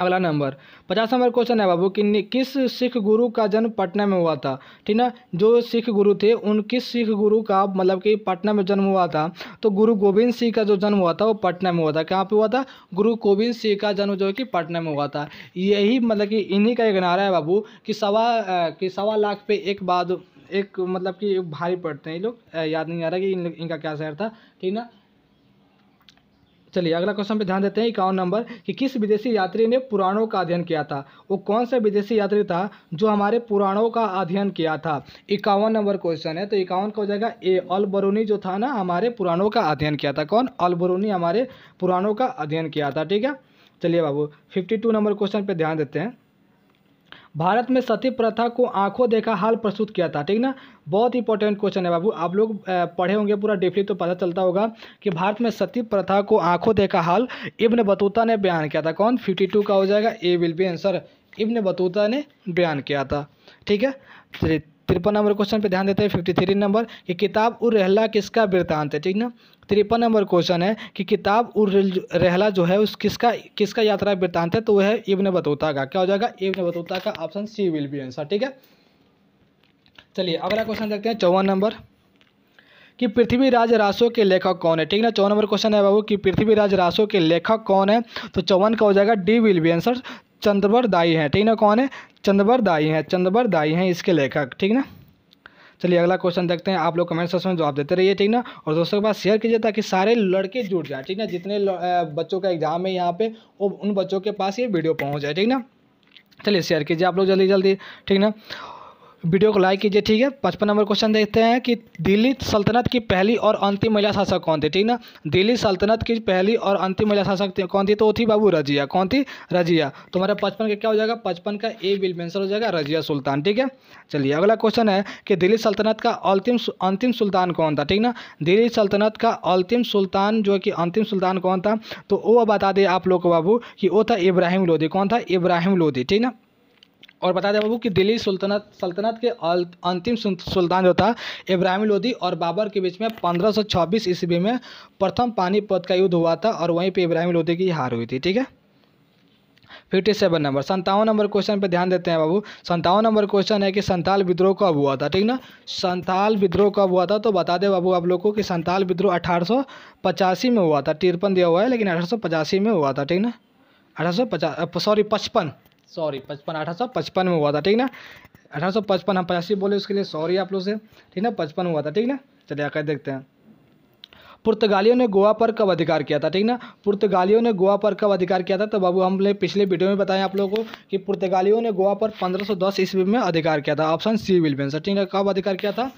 अगला नंबर पचास नंबर क्वेश्चन है बाबू कि किस सिख गुरु का जन्म पटना में हुआ था ठीक ना जो सिख गुरु थे उन किस सिख गुरु का मतलब कि पटना में जन्म हुआ था तो गुरु गोविंद सिंह का जो जन्म हुआ था वो पटना में हुआ था कहाँ पे हुआ था गुरु गोविंद सिंह का जन्म जो है कि पटना में हुआ था यही मतलब कि इन्हीं का एक नारा है बाबू कि सवा कि सवा लाख पे एक बाद एक मतलब कि भारी पड़ते हैं ये लोग याद नहीं आ रहा कि इन इनका क्या शहर था ठीक ना चलिए अगला क्वेश्चन पे ध्यान देते हैं इक्यावन नंबर कि किस विदेशी यात्री ने पुराणों का अध्ययन किया था वो कौन सा विदेशी यात्री था जो हमारे पुराणों का अध्ययन किया था इक्यावन नंबर क्वेश्चन है तो इक्यावन का हो जाएगा ए अलबरूनी जो था ना हमारे पुराणों का अध्ययन किया था कौन अलबरूनी हमारे पुराणों का अध्ययन किया था ठीक है चलिए बाबू फिफ्टी टू नंबर क्वेश्चन पर ध्यान देते हैं भारत में सती प्रथा को आंखों देखा हाल प्रस्तुत किया था ठीक ना बहुत इंपॉर्टेंट क्वेश्चन है बाबू आप लोग पढ़े होंगे पूरा डिफली तो पता चलता होगा कि भारत में सती प्रथा को आंखों देखा हाल इब्न बतूता ने बयान किया था कौन फिफ्टी टू का हो जाएगा A will be answer Ibn Battuta ने बयान किया था ठीक है तिरपन नंबर क्वेश्चन पर ध्यान देते हैं फिफ्टी थ्री नंबर कि किताब रहला किसका वृत्तांत है ठीक ना तिरपन नंबर क्वेश्चन है कि किताब उर रहला जो है उस किसका किसका यात्रा वृत्तांत है तो वह है इब्न बतूता का क्या हो जाएगा इब्न बतूता का option C will be answer ठीक है चलिए अगला क्वेश्चन देखते हैं चौवन नंबर कि राज रासो के लेखक कौन है ठीक ना चौवन नंबर क्वेश्चन है बाबू कि राज रासो के लेखक कौन है तो चौवन का हो जाएगा डी विल बी आंसर चंद्रवर दाई है ठीक ना कौन है चंद्रवर दाई है चंद्रवर दाई है इसके लेखक ठीक ना चलिए अगला क्वेश्चन देखते हैं आप लोग कमेंट सेक्शन में जवाब देते रहिए ठीक ना और दोस्तों के पास शेयर कीजिए ताकि सारे लड़के जुड़ जाए ठीक ना जितने बच्चों का एग्जाम है यहाँ पे वो उन बच्चों के पास ये वीडियो पहुँच जाए ठीक ना चलिए शेयर कीजिए आप लोग जल्दी जल्दी ठीक ना वीडियो को लाइक कीजिए ठीक है पचपन नंबर क्वेश्चन देखते हैं कि दिल्ली सल्तनत की पहली और अंतिम महिला शासक कौन थी ठीक ना दिल्ली सल्तनत की पहली और अंतिम महिला शासक कौन थी तो वो थी बाबू रजिया कौन थी रजिया तो पचपन का क्या हो जाएगा पचपन का ए बिल में हो जाएगा रजिया सुल्तान ठीक है चलिए अगला क्वेश्चन है कि दिल्ली सल्तनत का अंतिम अंतिम सुल्तान कौन था ठीक ना दिल्ली सल्तनत का अंतिम सुल्तान जो कि अंतिम सुल्तान कौन था तो वो बता दें आप लोग को बाबू कि वो था इब्राहिम लोधी कौन था इब्राहिम लोधी ठीक ना और बता दें बाबू कि दिल्ली सुल्तनत सल्तनत के अंतिम सुल्तान जो था इब्राहिम लोधी और बाबर के बीच में 1526 ईस्वी में प्रथम पानीपत का युद्ध हुआ था और वहीं पे इब्राहिम लोधी की हार हुई थी ठीक है फिफ्टी सेवन नंबर संतावन नंबर क्वेश्चन पे ध्यान देते हैं बाबू संतावन नंबर क्वेश्चन है कि संताल विद्रोह कब हुआ था ठीक ना संताल विद्रोह कब हुआ था तो बता दें बाबू आप लोग को कि संताल विद्रोह अठारह में हुआ था तिरपन दिया हुआ है लेकिन अठारह में हुआ था ठीक ना अठारह सौ सॉरी पचपन सॉरी पचपन अठारह पचपन में हुआ था ठीक ना अठारह पचपन हम पचासी बोले उसके लिए सॉरी आप लोग से ठीक ना पचपन हुआ था ठीक ना चलिए आकर देखते हैं पुर्तगालियों ने गोवा पर कब अधिकार किया था ठीक ना पुर्तगालियों ने गोवा पर कब अधिकार किया था तो बाबू हमने पिछले वीडियो में बताया आप लोगों को कि पुर्तगालियों ने गोवा पर 1510 ईस्वी में अधिकार किया था ऑप्शन सी विल आंसर ठीक है कब अधिकार किया था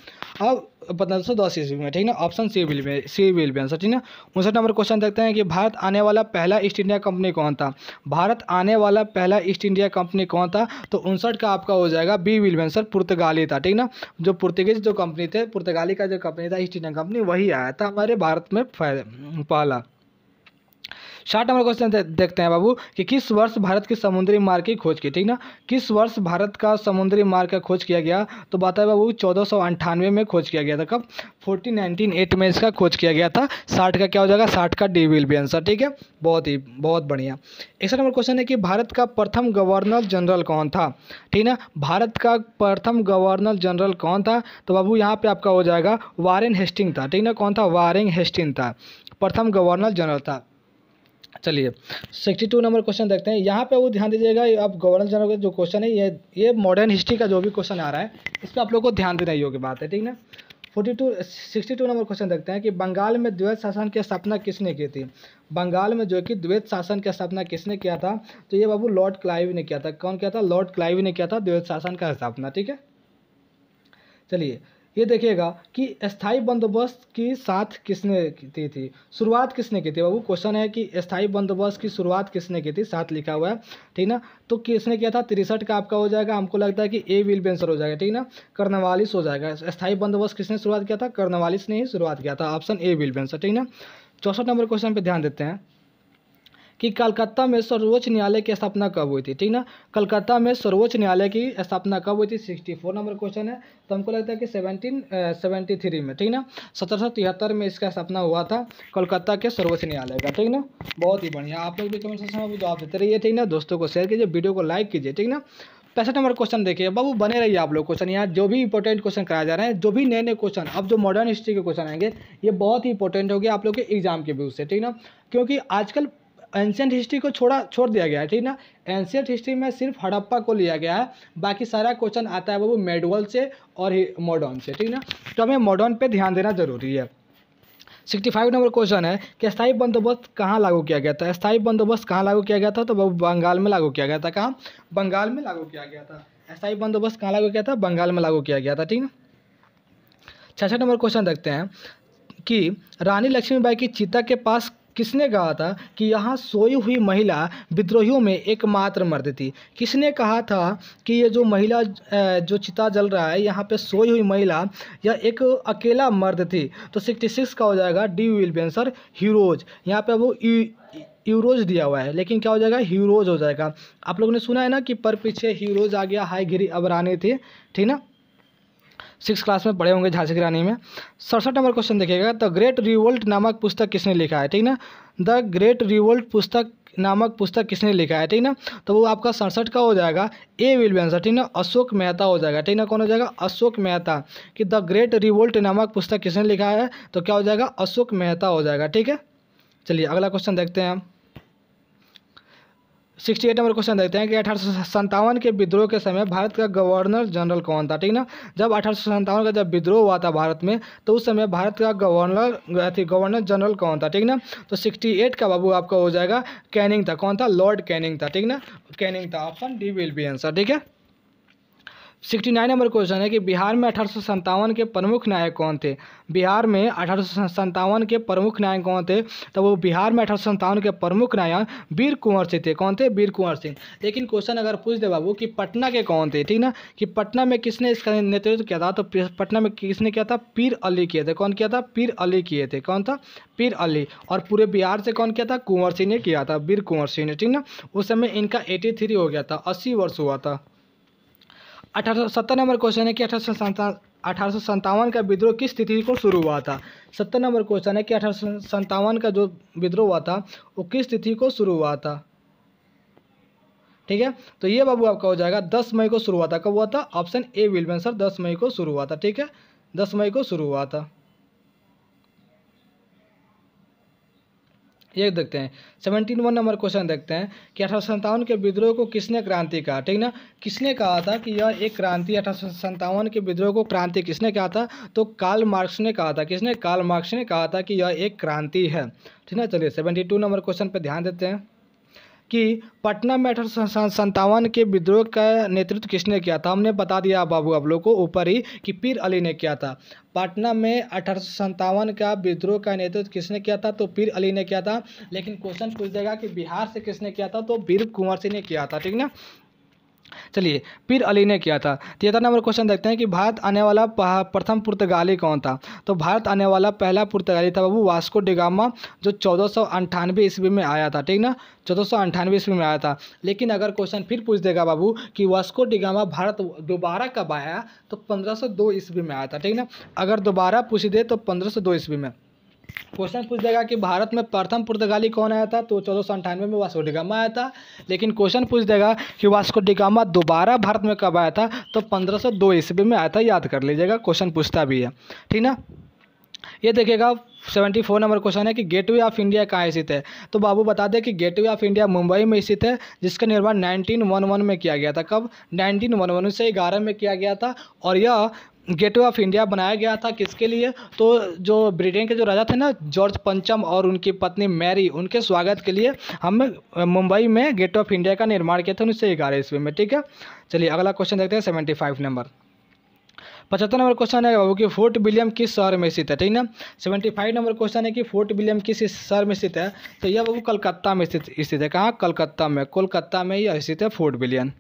अब पंद्रह सौ दस ईस्वी में ठीक ना ऑप्शन सी विल में सी विल में आंसर ठीक ना उनसठ नंबर क्वेश्चन देखते हैं कि भारत आने वाला पहला ईस्ट इंडिया कंपनी कौन था भारत आने वाला पहला ईस्ट इंडिया कंपनी कौन था तो उनसठ का आपका हो जाएगा बी विल में आंसर पुर्तगाली था ठीक ना जो पुर्तगीज जो कंपनी थे पुर्तगाली का जो कंपनी था ईस्ट इंडिया कंपनी वही आया था हमारे भारत में पहला साठ नंबर क्वेश्चन देखते हैं बाबू कि किस वर्ष भारत की समुद्री मार्ग की खोज की ठीक ना किस वर्ष भारत का समुद्री मार्ग का खोज किया गया तो बताए बाबू चौदह में खोज किया गया था कब फोर्टीन नाइनटीन एट में इसका खोज किया गया था साठ का क्या हो जाएगा साठ का डी विल भी आंसर ठीक है बहुत ही बहुत बढ़िया एक नंबर क्वेश्चन है कि भारत का प्रथम गवर्नर जनरल कौन था ठीक ना भारत का प्रथम गवर्नर जनरल कौन था तो बाबू यहाँ पे आपका हो जाएगा वारेन हेस्टिंग था ठीक ना कौन था वारेन हेस्टिंग था प्रथम गवर्नर जनरल था चलिए सिक्सटी टू नंबर क्वेश्चन देखते हैं यहाँ पे वो ध्यान दीजिएगा आप गवर्नर जनरल का जो क्वेश्चन है ये ये मॉडर्न हिस्ट्री का जो भी क्वेश्चन आ रहा है इस पर आप लोग को ध्यान देना योग्य बात है ठीक ना forty two sixty two number question देखते हैं कि बंगाल में द्वैत शासन की स्थापना किसने की थी बंगाल में जो कि द्वैत शासन की स्थापना किसने किया था तो ये बाबू लॉर्ड क्लाइव ने किया था कौन किया था लॉर्ड क्लाइव ने किया था द्वैत शासन का स्थापना ठीक है चलिए ये देखिएगा कि स्थायी बंदोबस्त की साथ किसने की थी शुरुआत किसने की थी बाबू क्वेश्चन है कि स्थायी बंदोबस्त की शुरुआत किसने की थी साथ लिखा हुआ है ठीक ना तो किसने किया था तिरसठ का आपका हो जाएगा हमको लगता है कि ए विल बेंसर हो जाएगा ठीक ना कर्नवालिस हो जाएगा स्थायी बंदोबस्त किसने शुरुआत किया था कर्नवालिस ने ही शुरुआत किया था ऑप्शन ए विल बेंसर ठीक ना चौसठ नंबर क्वेश्चन पर ध्यान देते हैं कि कलकत्ता में सर्वोच्च न्यायालय की स्थापना कब हुई थी ठीक ना कलकत्ता में सर्वोच्च न्यायालय की स्थापना कब हुई थी सिक्सटी फोर नंबर क्वेश्चन है तो हमको लगता है कि सेवनटीन सेवेंटी थ्री में ठीक ना सत्रह सौ तिहत्तर में इसका स्थापना हुआ था कलकत्ता के सर्वोच्च न्यायालय का ठीक ना बहुत ही बढ़िया आप लोग भी कमेंट सेक्शन में जवाब देते रहिए ठीक ना दोस्तों को शेयर कीजिए वीडियो को लाइक कीजिए ठीक ना पैंसठ नंबर क्वेश्चन देखिए बाबू बने रहिए आप लोग क्वेश्चन यहाँ जो भी इंपॉर्टेंट क्वेश्चन कराया जा रहे हैं जो भी नए नए क्वेश्चन अब जो मॉडर्न हिस्ट्री के क्वेश्चन आएंगे ये बहुत ही इंपॉर्टेंट होगी आप लोग के एग्जाम के व्यू से ठीक ना क्योंकि आजकल एंशियंट हिस्ट्री को छोड़ा छोड़ दिया गया है ठीक ना एंशियंट हिस्ट्री में सिर्फ हड़प्पा को लिया गया है बाकी सारा क्वेश्चन आता है वो मेडवल से और मॉडर्न से ठीक ना तो हमें मॉडर्न पे ध्यान देना जरूरी है सिक्सटी फाइव नंबर क्वेश्चन है कि स्थायी बंदोबस्त कहाँ लागू किया गया था स्थायी बंदोबस्त कहाँ लागू किया गया था तो बंगाल में लागू किया गया था कहाँ बंगाल में लागू किया गया था स्थायी बंदोबस्त कहाँ लागू किया था बंगाल में लागू किया गया था ठीक ना छठ नंबर क्वेश्चन देखते हैं कि रानी लक्ष्मीबाई की चिता के पास किसने कहा था कि यहाँ सोई हुई महिला विद्रोहियों में एकमात्र मर्द थी किसने कहा था कि ये जो महिला जो चिता जल रहा है यहाँ पे सोई हुई महिला यह एक अकेला मर्द थी तो सिक्सटी सिक्स का हो जाएगा D will be answer heroes यहाँ पे वो यूरोज दिया हुआ है लेकिन क्या हो जाएगा हीरोज हो जाएगा आप लोगों ने सुना है ना कि पर पीछे हीरोज आ गया हाई घिरी अबरानी थी ठीक ना सिक्स क्लास में पढ़े होंगे झांसी की रानी में सड़सठ नंबर क्वेश्चन देखिएगा द ग्रेट रिवोल्ट नामक पुस्तक किसने लिखा है ठीक ना द ग्रेट रिवोल्ट पुस्तक नामक पुस्तक किसने लिखा है ठीक ना तो वो आपका सड़सठ का हो जाएगा ए विल बी आंसर ठीक ना अशोक मेहता हो जाएगा ठीक ना कौन हो जाएगा अशोक मेहता कि द ग्रेट रिवोल्ट नामक पुस्तक किसने लिखा है तो क्या हो जाएगा अशोक मेहता हो जाएगा ठीक है चलिए अगला क्वेश्चन देखते हैं हम सिक्सटी एट नंबर क्वेश्चन देखते हैं कि अठारह के विद्रोह के समय भारत का गवर्नर जनरल कौन था ठीक ना जब अठारह का जब विद्रोह हुआ था भारत में तो उस समय भारत का गवर्नर अथी गवर्नर जनरल कौन था ठीक ना तो सिक्सटी एट का बाबू आपका हो जाएगा कैनिंग था कौन था लॉर्ड कैनिंग था ठीक ना कैनिंग था option D will be answer ठीक है सिक्सटी नाइन नंबर क्वेश्चन है कि बिहार में अठारह के प्रमुख नायक कौन थे बिहार में अठारह के प्रमुख नायक कौन थे तो वो बिहार में अठारह के प्रमुख नायक वीर कुंवर सिंह थे कौन थे वीर कुंवर सिंह लेकिन क्वेश्चन अगर पूछ दे बाबू कि पटना के कौन थे ठीक ना कि पटना में किसने इसका नेतृत्व किया था तो पटना में किसने किया था पीर अली किए थे कौन किया था पीर अली किए थे कौन था पीर अली और पूरे बिहार से कौन किया था कुंवर सिंह ने किया था वीर कुंवर सिंह ने ठीक ना उस समय इनका एटी थ्री हो गया था अस्सी वर्ष हुआ था अठारह सत्तर नंबर क्वेश्चन है कि अठारह अठारह सौ संतावन का विद्रोह किस तिथि को शुरू हुआ था सत्तर नंबर क्वेश्चन है कि अठारह संतावन का जो विद्रोह हुआ था वो किस तिथि को शुरू हुआ था ठीक है तो ये बाबू आपका हो जाएगा दस मई को शुरू हुआ था कब हुआ था ऑप्शन ए विल में दस मई को शुरू हुआ था ठीक है दस मई को शुरू हुआ था ये देखते हैं सेवनटीन वन नंबर क्वेश्चन देखते हैं कि अठारह के विद्रोह को किसने क्रांति कहा ठीक ना किसने कहा था कि यह एक क्रांति अठारह के विद्रोह को क्रांति किसने कहा था तो कार्ल मार्क्स ने कहा था किसने कार्ल मार्क्स ने कहा था कि यह एक क्रांति है ठीक ना चलिए सेवेंटी टू नंबर क्वेश्चन पर ध्यान देते हैं कि पटना में अठारह संतावन के विद्रोह का नेतृत्व किसने किया था हमने बता दिया बाबू आप लोग को ऊपर ही कि पीर अली ने किया था पटना में अठारह का विद्रोह का नेतृत्व किसने किया था तो पीर अली ने किया था लेकिन क्वेश्चन पूछ देगा कि बिहार से किसने किया था तो वीर कुंवर सिंह ने किया था ठीक ना चलिए फिर अली ने किया था तिहत्तर नंबर क्वेश्चन देखते हैं कि भारत आने वाला प्रथम पुर्तगाली कौन था तो भारत आने वाला पहला पुर्तगाली था बाबू वास्को डिगामा जो चौदह सौ अंठानवे ईस्वी में आया था ठीक ना चौदह सौ अंठानवे ईस्वी में आया था लेकिन अगर क्वेश्चन फिर पूछ देगा बाबू कि वास्को डिगामा भारत दोबारा कब आया तो पंद्रह सौ दो ईस्वी में आया था ठीक ना अगर दोबारा पूछ दे तो पंद्रह सौ दो ईस्वी में क्वेश्चन पूछ देगा कि भारत में प्रथम पुर्तगाली कौन आया था तो चौदह सौ अंठानवे में वास्को डिगामा आया था लेकिन क्वेश्चन पूछ देगा कि वास्को डिगामा दोबारा भारत में कब आया था तो पंद्रह सौ दो ईस्वी में आया था याद कर लीजिएगा क्वेश्चन पूछता भी है ठीक ना ये देखिएगा सेवेंटी फोर नंबर क्वेश्चन है कि गेटवे ऑफ इंडिया कहाँ स्थित है तो बाबू बता दें कि गेटवे ऑफ इंडिया मुंबई में स्थित है जिसका निर्माण नाइनटीन वन वन में किया गया था कब नाइनटीन वन वन से ग्यारह में किया गया था और यह गेटवे ऑफ इंडिया बनाया गया था किसके लिए तो जो ब्रिटेन के जो राजा थे ना जॉर्ज पंचम और उनकी पत्नी मैरी उनके स्वागत के लिए हम मुंबई में गेट ऑफ इंडिया का निर्माण किया था उन्नीस सौ ग्यारह ईस्वी में ठीक है चलिए अगला क्वेश्चन देखते हैं सेवेंटी फाइव नंबर पचहत्तर नंबर क्वेश्चन है बाबू कि फोर्ट विलियम किस शहर में स्थित है ठीक ना सेवेंटी फाइव नंबर क्वेश्चन है कि फोर्ट विलियम किस शहर में स्थित है तो यह बाबू कलकत्ता में स्थित स्थित है कहाँ कलकत्ता में कोलकाता में यह स्थित है फोर्ट विलियम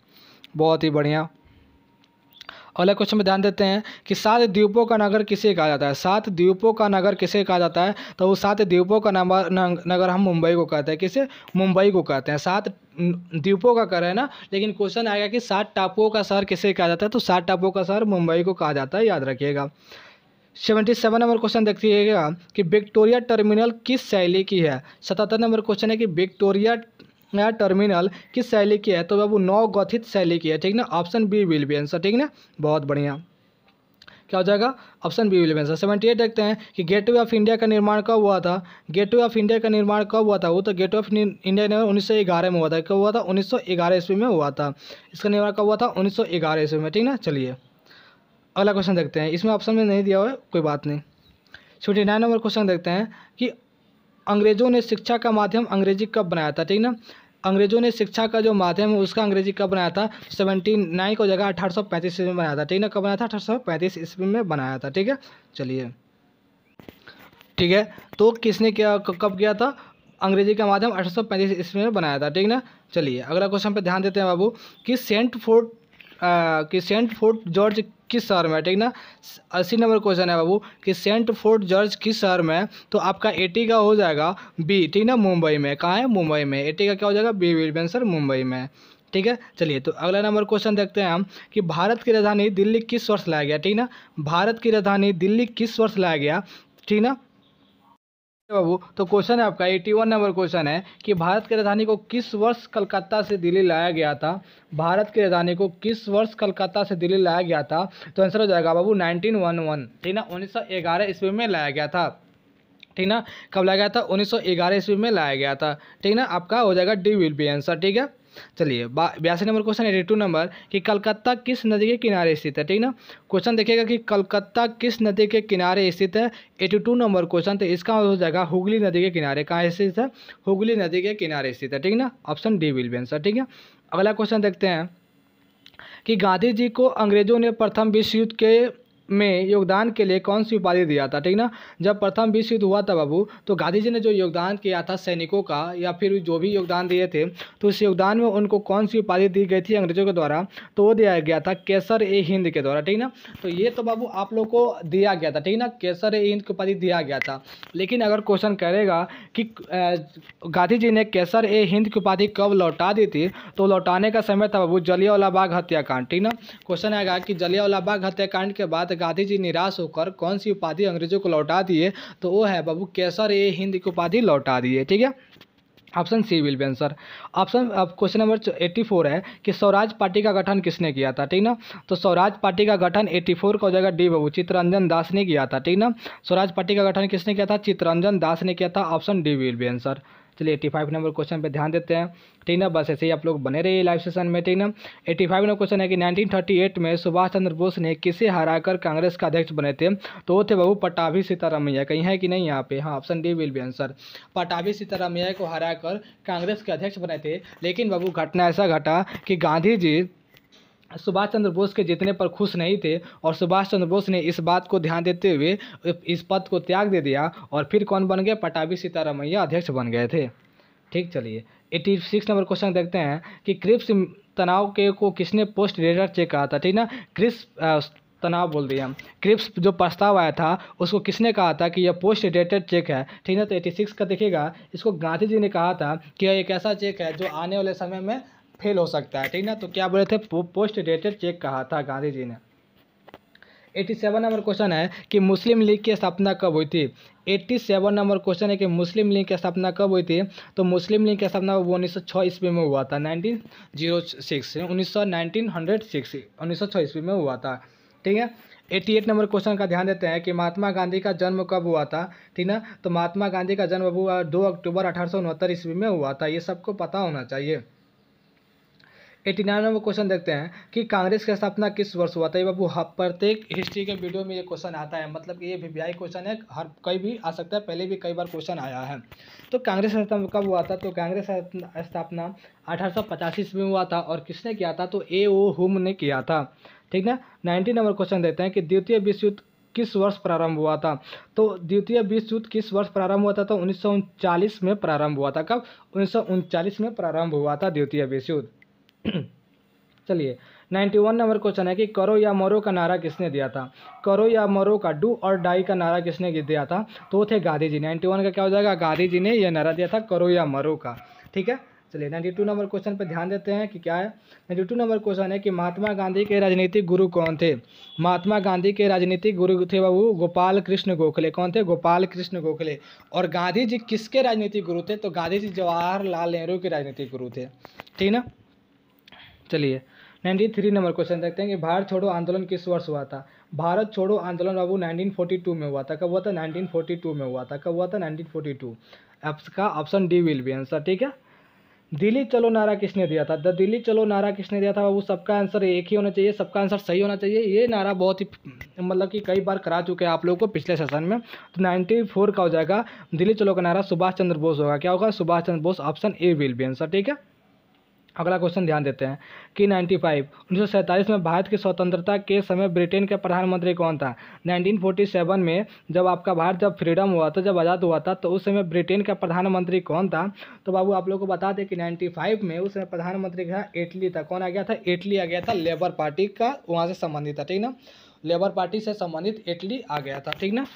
बहुत ही बढ़िया अगला क्वेश्चन में ध्यान देते हैं कि सात द्वीपों का नगर किसे कहा जाता है सात द्वीपों का नगर किसे कहा जाता है तो वो सात द्वीपों का नंबर नगर हम मुंबई को कहते हैं किसे मुंबई को कहते हैं सात द्वीपों का कर है ना लेकिन क्वेश्चन आएगा कि सात टापुओं का शहर किसे कहा जाता है तो सात टापुओं का शहर मुंबई को कहा जाता है याद रखिएगा सेवेंटी सेवन नंबर क्वेश्चन देखिएगा कि विक्टोरिया टर्मिनल किस शैली की है सतहत्तर नंबर क्वेश्चन है कि विक्टोरिया नया टर्मिनल किस शैली की है तो बाबू नौ गथित शैली की है ठीक ना option B will be answer ठीक ना बहुत बढ़िया क्या हो जाएगा option B will answer seventy eight देखते हैं कि गेटवे ऑफ इंडिया का निर्माण कब हुआ था गेटवे ऑफ इंडिया का निर्माण कब हुआ था वो तो गेटवे ऑफ इंडिया निर्माण उन्नीस सौ ग्यारह में हुआ था कब हुआ था उन्नीस सौ ग्यारह ईस्वी में हुआ था इसका निर्माण कब हुआ था उन्नीस सौ ग्यारह ईस्वी में ठीक ना चलिए अगला क्वेश्चन देखते हैं इसमें ऑप्शन में नहीं दिया हुआ है कोई बात नहीं छोटी नाइन नंबर क्वेश्चन देखते हैं कि अंग्रेज़ों ने शिक्षा का माध्यम अंग्रेजी कब बनाया था ठीक ना अंग्रेज़ों ने शिक्षा का जो माध्यम है उसका अंग्रेजी कब बनाया था सेवेंटी नाइन को जगह अठारह सौ पैंतीस ईस्वी में बनाया था ठीक ना कब बनाया था अठारह सौ पैंतीस ईस्वी में बनाया था ठीक है चलिए ठीक है तो किसने क्या कब किया था अंग्रेजी का माध्यम अठारह सौ पैंतीस ईस्वी में बनाया था ठीक ना चलिए अगला क्वेश्चन पर ध्यान देते हैं बाबू कि सेंट फोर्ट कि सेंट फोर्ट जॉर्ज किस शहर में ठीक ना अस्सी नंबर क्वेश्चन है बाबू कि सेंट फोर्ट जॉर्ज किस शहर में तो आपका एटी का हो जाएगा बी ठीक ना मुंबई में कहाँ है मुंबई में एटी का क्या हो जाएगा बी विल आंसर मुंबई में ठीक है चलिए तो अगला नंबर क्वेश्चन देखते हैं हम कि भारत की राजधानी दिल्ली किस वर्ष लाया गया ठीक ना भारत की राजधानी दिल्ली किस वर्ष लाया गया ठीक ना बाबू तो क्वेश्चन है आपका 81 नंबर क्वेश्चन है कि भारत की राजधानी को किस वर्ष कलकत्ता से दिल्ली लाया गया था भारत की राजधानी को किस वर्ष कलकत्ता से दिल्ली लाया गया था तो आंसर हो जाएगा बाबू 1911 ठीक ना उन्नीस 1911 ईस्वी में लाया गया था ठीक ना कब लाया गया था 1911 ईस्वी में लाया गया था ठीक ना आपका हो जाएगा डी विल बी आंसर ठीक है चलिए बयासी number question eighty two number कि कलकत्ता किस नदी के किनारे स्थित है ठीक ना क्वेश्चन देखिएगा कि कलकत्ता किस नदी के किनारे स्थित है एटी टू नंबर क्वेश्चन तो इसका हो जाएगा हुगली नदी के किनारे कहाँ स्थित है हुगली नदी के किनारे स्थित है ठीक ना option D will be answer ठीक है अगला क्वेश्चन देखते हैं कि गांधी जी को अंग्रेजों ने प्रथम विश्व युद्ध के में योगदान के लिए कौन सी उपाधि दिया था ठीक ना जब प्रथम विश्व युद्ध हुआ था बाबू तो गांधी जी ने जो योगदान किया था सैनिकों का या फिर जो भी योगदान दिए थे तो उस योगदान में उनको कौन सी उपाधि दी गई थी अंग्रेजों के द्वारा तो वो दिया गया था केसर ए हिंद के द्वारा ठीक ना तो ये तो बाबू आप लोग को दिया गया था ठीक ना केसर ए हिंद की उपाधि दिया गया था लेकिन अगर क्वेश्चन करेगा कि गांधी जी ने केसर ए हिंद की उपाधि कब लौटा दी थी तो लौटाने का समय था बाबू जलियावाला बाग हत्याकांड ठीक ना क्वेश्चन आएगा कि जलियावाला बाग हत्याकांड के बाद गांधी जी निराश होकर कौन सी उपाधि अंग्रेजों को लौटा दिए तो वो है बाबू केसर ए हिंद की उपाधि लौटा दिए ठीक है option C will be answer option अब क्वेश्चन नंबर एट्टी फोर है कि स्वराज पार्टी का गठन किसने किया था ठीक ना तो स्वराज पार्टी का गठन एट्टी फोर का हो जाएगा डी बाबू चित्ररंजन दास ने किया था ठीक ना स्वराज पार्टी का गठन किसने किया था चित्ररंजन दास ने किया था option D will be answer चलिए एटी फाइव नंबर क्वेश्चन पर ध्यान देते हैं ठीक ना बस ऐसे ही आप लोग बने रहिए लाइव सेशन में ठीक ना एटी फाइव नंबर क्वेश्चन है कि नाइनटीन थर्टी एट में सुभाष चंद्र बोस ने किसे हराकर कांग्रेस का अध्यक्ष बने थे तो वो थे बाबू पटाभी सीतारामैया कहीं है कि नहीं यहाँ पे हाँ option D will be answer Pattabhi Sitaramayya को कर कांग्रेस के अध्यक्ष बने थे लेकिन बाबू घटना ऐसा घटा कि गांधी जी सुभाष चंद्र बोस के जीतने पर खुश नहीं थे और सुभाष चंद्र बोस ने इस बात को ध्यान देते हुए इस पद को त्याग दे दिया और फिर कौन बन गए पटावी सीतारामैया अध्यक्ष बन गए थे ठीक चलिए एटी सिक्स नंबर क्वेश्चन देखते हैं कि क्रिप्स तनाव के को किसने पोस्ट रेडर चेक कहा था ठीक ना क्रिप्स तनाव बोल दिया क्रिप्स जो प्रस्ताव आया था उसको किसने कहा था कि यह पोस्ट डेटेड चेक है ठीक है तो एटी सिक्स का देखिएगा इसको गांधी जी ने कहा था कि यह एक ऐसा चेक है जो आने वाले समय में फेल हो सकता है ठीक ना तो क्या बोले थे पोस्ट डेटेड चेक कहा था गांधी जी ने एट्टी सेवन नंबर क्वेश्चन है कि मुस्लिम लीग की स्थापना कब हुई थी एट्टी सेवन नंबर क्वेश्चन है कि मुस्लिम लीग की स्थापना कब हुई थी तो मुस्लिम लीग की स्थापना वो उन्नीस सौ छः ईस्वी में हुआ था नाइनटीन जीरो सिक्स उन्नीस सौ नाइनटीन हंड्रेड सिक्स उन्नीस सौ छः ईस्वी में हुआ था ठीक है एट्टी एट नंबर क्वेश्चन का ध्यान देते हैं कि महात्मा गांधी का जन्म कब हुआ था ठीक ना तो महात्मा गांधी का जन्म हुआ दो अक्टूबर अठारह सौ उनहत्तर ईस्वी में हुआ था ये सबको पता होना चाहिए एटी नाइन नंबर क्वेश्चन देखते हैं कि कांग्रेस की स्थापना किस वर्ष हुआ था ये बाबू हाँ, प्रत्येक हिस्ट्री के वीडियो में ये क्वेश्चन आता है मतलब कि ये भी वी क्वेश्चन है हर कई भी आ सकता है पहले भी कई बार क्वेश्चन आया है तो कांग्रेस स्थापना कब हुआ था तो कांग्रेस स्थापना अठारह में हुआ था और किसने किया था तो ए ओ हुम ने किया था ठीक ना नाइनटीन नंबर क्वेश्चन देते हैं कि द्वितीय विश्व युद्ध किस वर्ष प्रारंभ हुआ था तो द्वितीय विश्व युद्ध किस वर्ष प्रारंभ हुआ था तो उन्नीस में प्रारंभ हुआ था कब उन्नीस में प्रारंभ हुआ था द्वितीय विश्व युद्ध चलिए 91 नंबर क्वेश्चन है कि करो या मरो का नारा किसने दिया था करो या मरो का डू और डाई का नारा किसने दिया था तो थे गांधी जी 91 का क्या हो जाएगा गांधी जी ने यह नारा दिया था करो या मरो का ठीक है चलिए नाइन्टी टू नंबर क्वेश्चन पर ध्यान देते हैं कि क्या है नाइन्टी टू नंबर क्वेश्चन है कि महात्मा गांधी के राजनीतिक गुरु कौन थे महात्मा गांधी के राजनीतिक गुरु थे बाबू गोपाल कृष्ण गोखले कौन थे गोपाल कृष्ण गोखले और गांधी जी किसके राजनीतिक गुरु थे तो गांधी जी जवाहरलाल नेहरू के राजनीतिक गुरु थे ठीक ना चलिए नाइन्टी थ्री नंबर क्वेश्चन देखते हैं कि भारत छोड़ो आंदोलन किस वर्ष हुआ था भारत छोड़ो आंदोलन बाबू 1942 में हुआ था कब हुआ था 1942 में हुआ था कब हुआ था 1942 का option D will be answer ठीक है दिल्ली चलो नारा किसने दिया था द दिल्ली चलो नारा किसने दिया था बाबू सबका आंसर एक ही होना चाहिए सबका आंसर सही होना चाहिए ये नारा बहुत ही मतलब कि कई बार करा चुके हैं आप लोगों को पिछले सेशन में तो नाइन्टी फोर का हो जाएगा दिल्ली चलो का नारा सुभाष चंद्र बोस होगा क्या होगा Subhash Chandra Bose option A will be answer ठीक है अगला क्वेश्चन ध्यान देते हैं कि 95 1947 में भारत की स्वतंत्रता के समय ब्रिटेन के प्रधानमंत्री कौन था 1947 में जब आपका भारत जब फ्रीडम हुआ था जब आज़ाद हुआ था तो उस समय ब्रिटेन का प्रधानमंत्री कौन था तो बाबू आप लोग को बता दें कि 95 में उस समय प्रधानमंत्री का इटली था कौन आ गया था इटली आ गया था लेबर पार्टी का वहाँ से संबंधित था ठीक ना लेबर पार्टी से संबंधित इटली आ गया था ठीक ना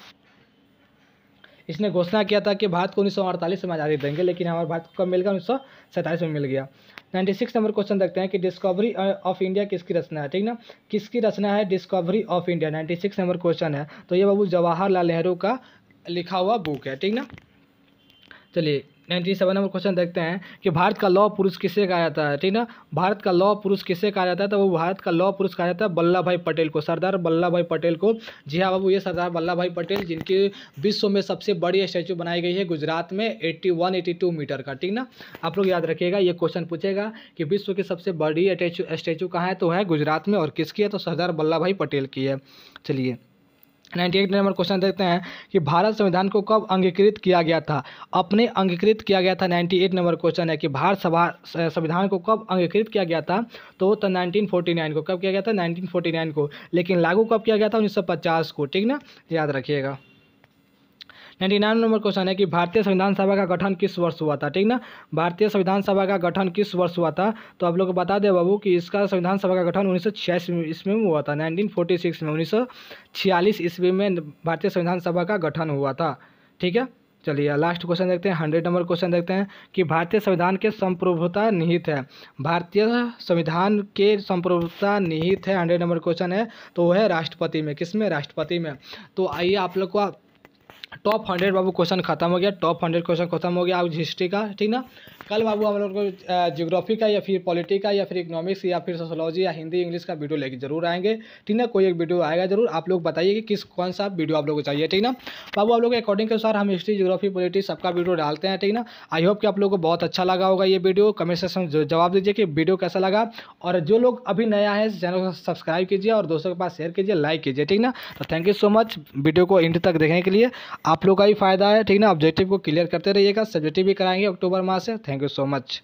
इसने घोषणा किया था कि भारत को उन्नीस में आज़ादी देंगे लेकिन हमारे भारत को कब मिल गया उन्नीस में मिल गया नाइन्टी सिक्स नंबर क्वेश्चन देखते हैं कि डिस्कवरी ऑफ इंडिया किसकी रचना है ठीक ना किसकी रचना है Discovery of India ninety six number question है तो ये बाबू जवाहरलाल नेहरू का लिखा हुआ बुक है ठीक ना चलिए नाइन्टी सेवन नंबर क्वेश्चन देखते हैं कि भारत का लौह पुरुष किसे कहा जाता है ठीक ना भारत का लौह पुरुष किसे कहा जाता है तो वो भारत का लौह पुरुष कहा जाता है वल्लभ भाई पटेल को सरदार वल्लभ भाई पटेल को जी हाँ बाबू ये सरदार वल्लभ भाई पटेल जिनकी विश्व में सबसे बड़ी स्टैचू बनाई गई है गुजरात में eighty one eighty two metre का ठीक ना आप लोग याद रखिएगा ये क्वेश्चन पूछेगा कि विश्व की सबसे बड़ी स्टैचू कहाँ है तो है गुजरात में और किसकी है तो सरदार वल्लभ भाई पटेल की है चलिए नाइन्टी एट नंबर क्वेश्चन देखते हैं कि भारत संविधान को कब अंगीकृत किया गया था अपने अंगीकृत किया गया था नाइन्टी एट नंबर क्वेश्चन है कि भारत सभा संविधान को कब अंगीकृत किया गया था तो तो नाइनटीन फोर्टी नाइन को कब किया गया था नाइनटीन फोर्टी नाइन को लेकिन लागू कब किया गया था उन्नीस सौ पचास को ठीक ना याद रखिएगा नाइन्टी नाइन नंबर क्वेश्चन है कि भारतीय संविधान सभा का गठन किस वर्ष हुआ था ठीक ना भारतीय संविधान सभा का गठन किस वर्ष हुआ था तो आप लोग को बता दें बाबू कि इसका संविधान सभा का गठन उन्नीस सौ ईस्वी में हुआ था नाइनटीन फोर्टी सिक्स में उन्नीस सौ छियालीस ईस्वी में भारतीय संविधान सभा का गठन हुआ था ठीक है चलिए लास्ट क्वेश्चन देखते हैं हंड्रेड नंबर क्वेश्चन देखते हैं कि भारतीय संविधान के संप्रभुता निहित है भारतीय संविधान के संप्रभुता निहित है हंड्रेड नंबर क्वेश्चन है तो वह है राष्ट्रपति में किस में राष्ट्रपति में तो आइए आप लोग को टॉप हंड्रेड बाबू क्वेश्चन खत्म हो गया टॉप हंड्रेड क्वेश्चन खत्म हो गया आप हिस्ट्री का ठीक ना कल बाबू हम लोग को जियोग्राफी का या फिर पॉलिटी का या फिर इकोनॉमिक्स या फिर सोशोलॉजी या हिंदी इंग्लिश का वीडियो लेके जरूर आएंगे ठीक ना कोई एक वीडियो आएगा जरूर आप लोग बताइए कि किस कौन सा वीडियो आप लोग को चाहिए ठीक ना बाबू आप लोग के अकॉर्डिंग के अनुसार हम हिस्ट्री जियोग्राफी पॉलिटी सबका वीडियो डालते हैं ठीक ना आई होप कि आप लोग को बहुत अच्छा लगा होगा ये वीडियो कमेंट सेक्शन में जवाब दीजिए कि वीडियो कैसा लगा और जो लोग अभी नया है चैनल को सब्सक्राइब कीजिए और दोस्तों के पास शेयर कीजिए लाइक कीजिए ठीक ना तो thank you so much video को इंड तक देखने के लिए आप लोग का भी फायदा है ठीक ना ऑब्जेक्टिव को क्लियर करते रहिएगा सब्जेक्टिव भी कराएंगे अक्टूबर माह से थैंक यू सो मच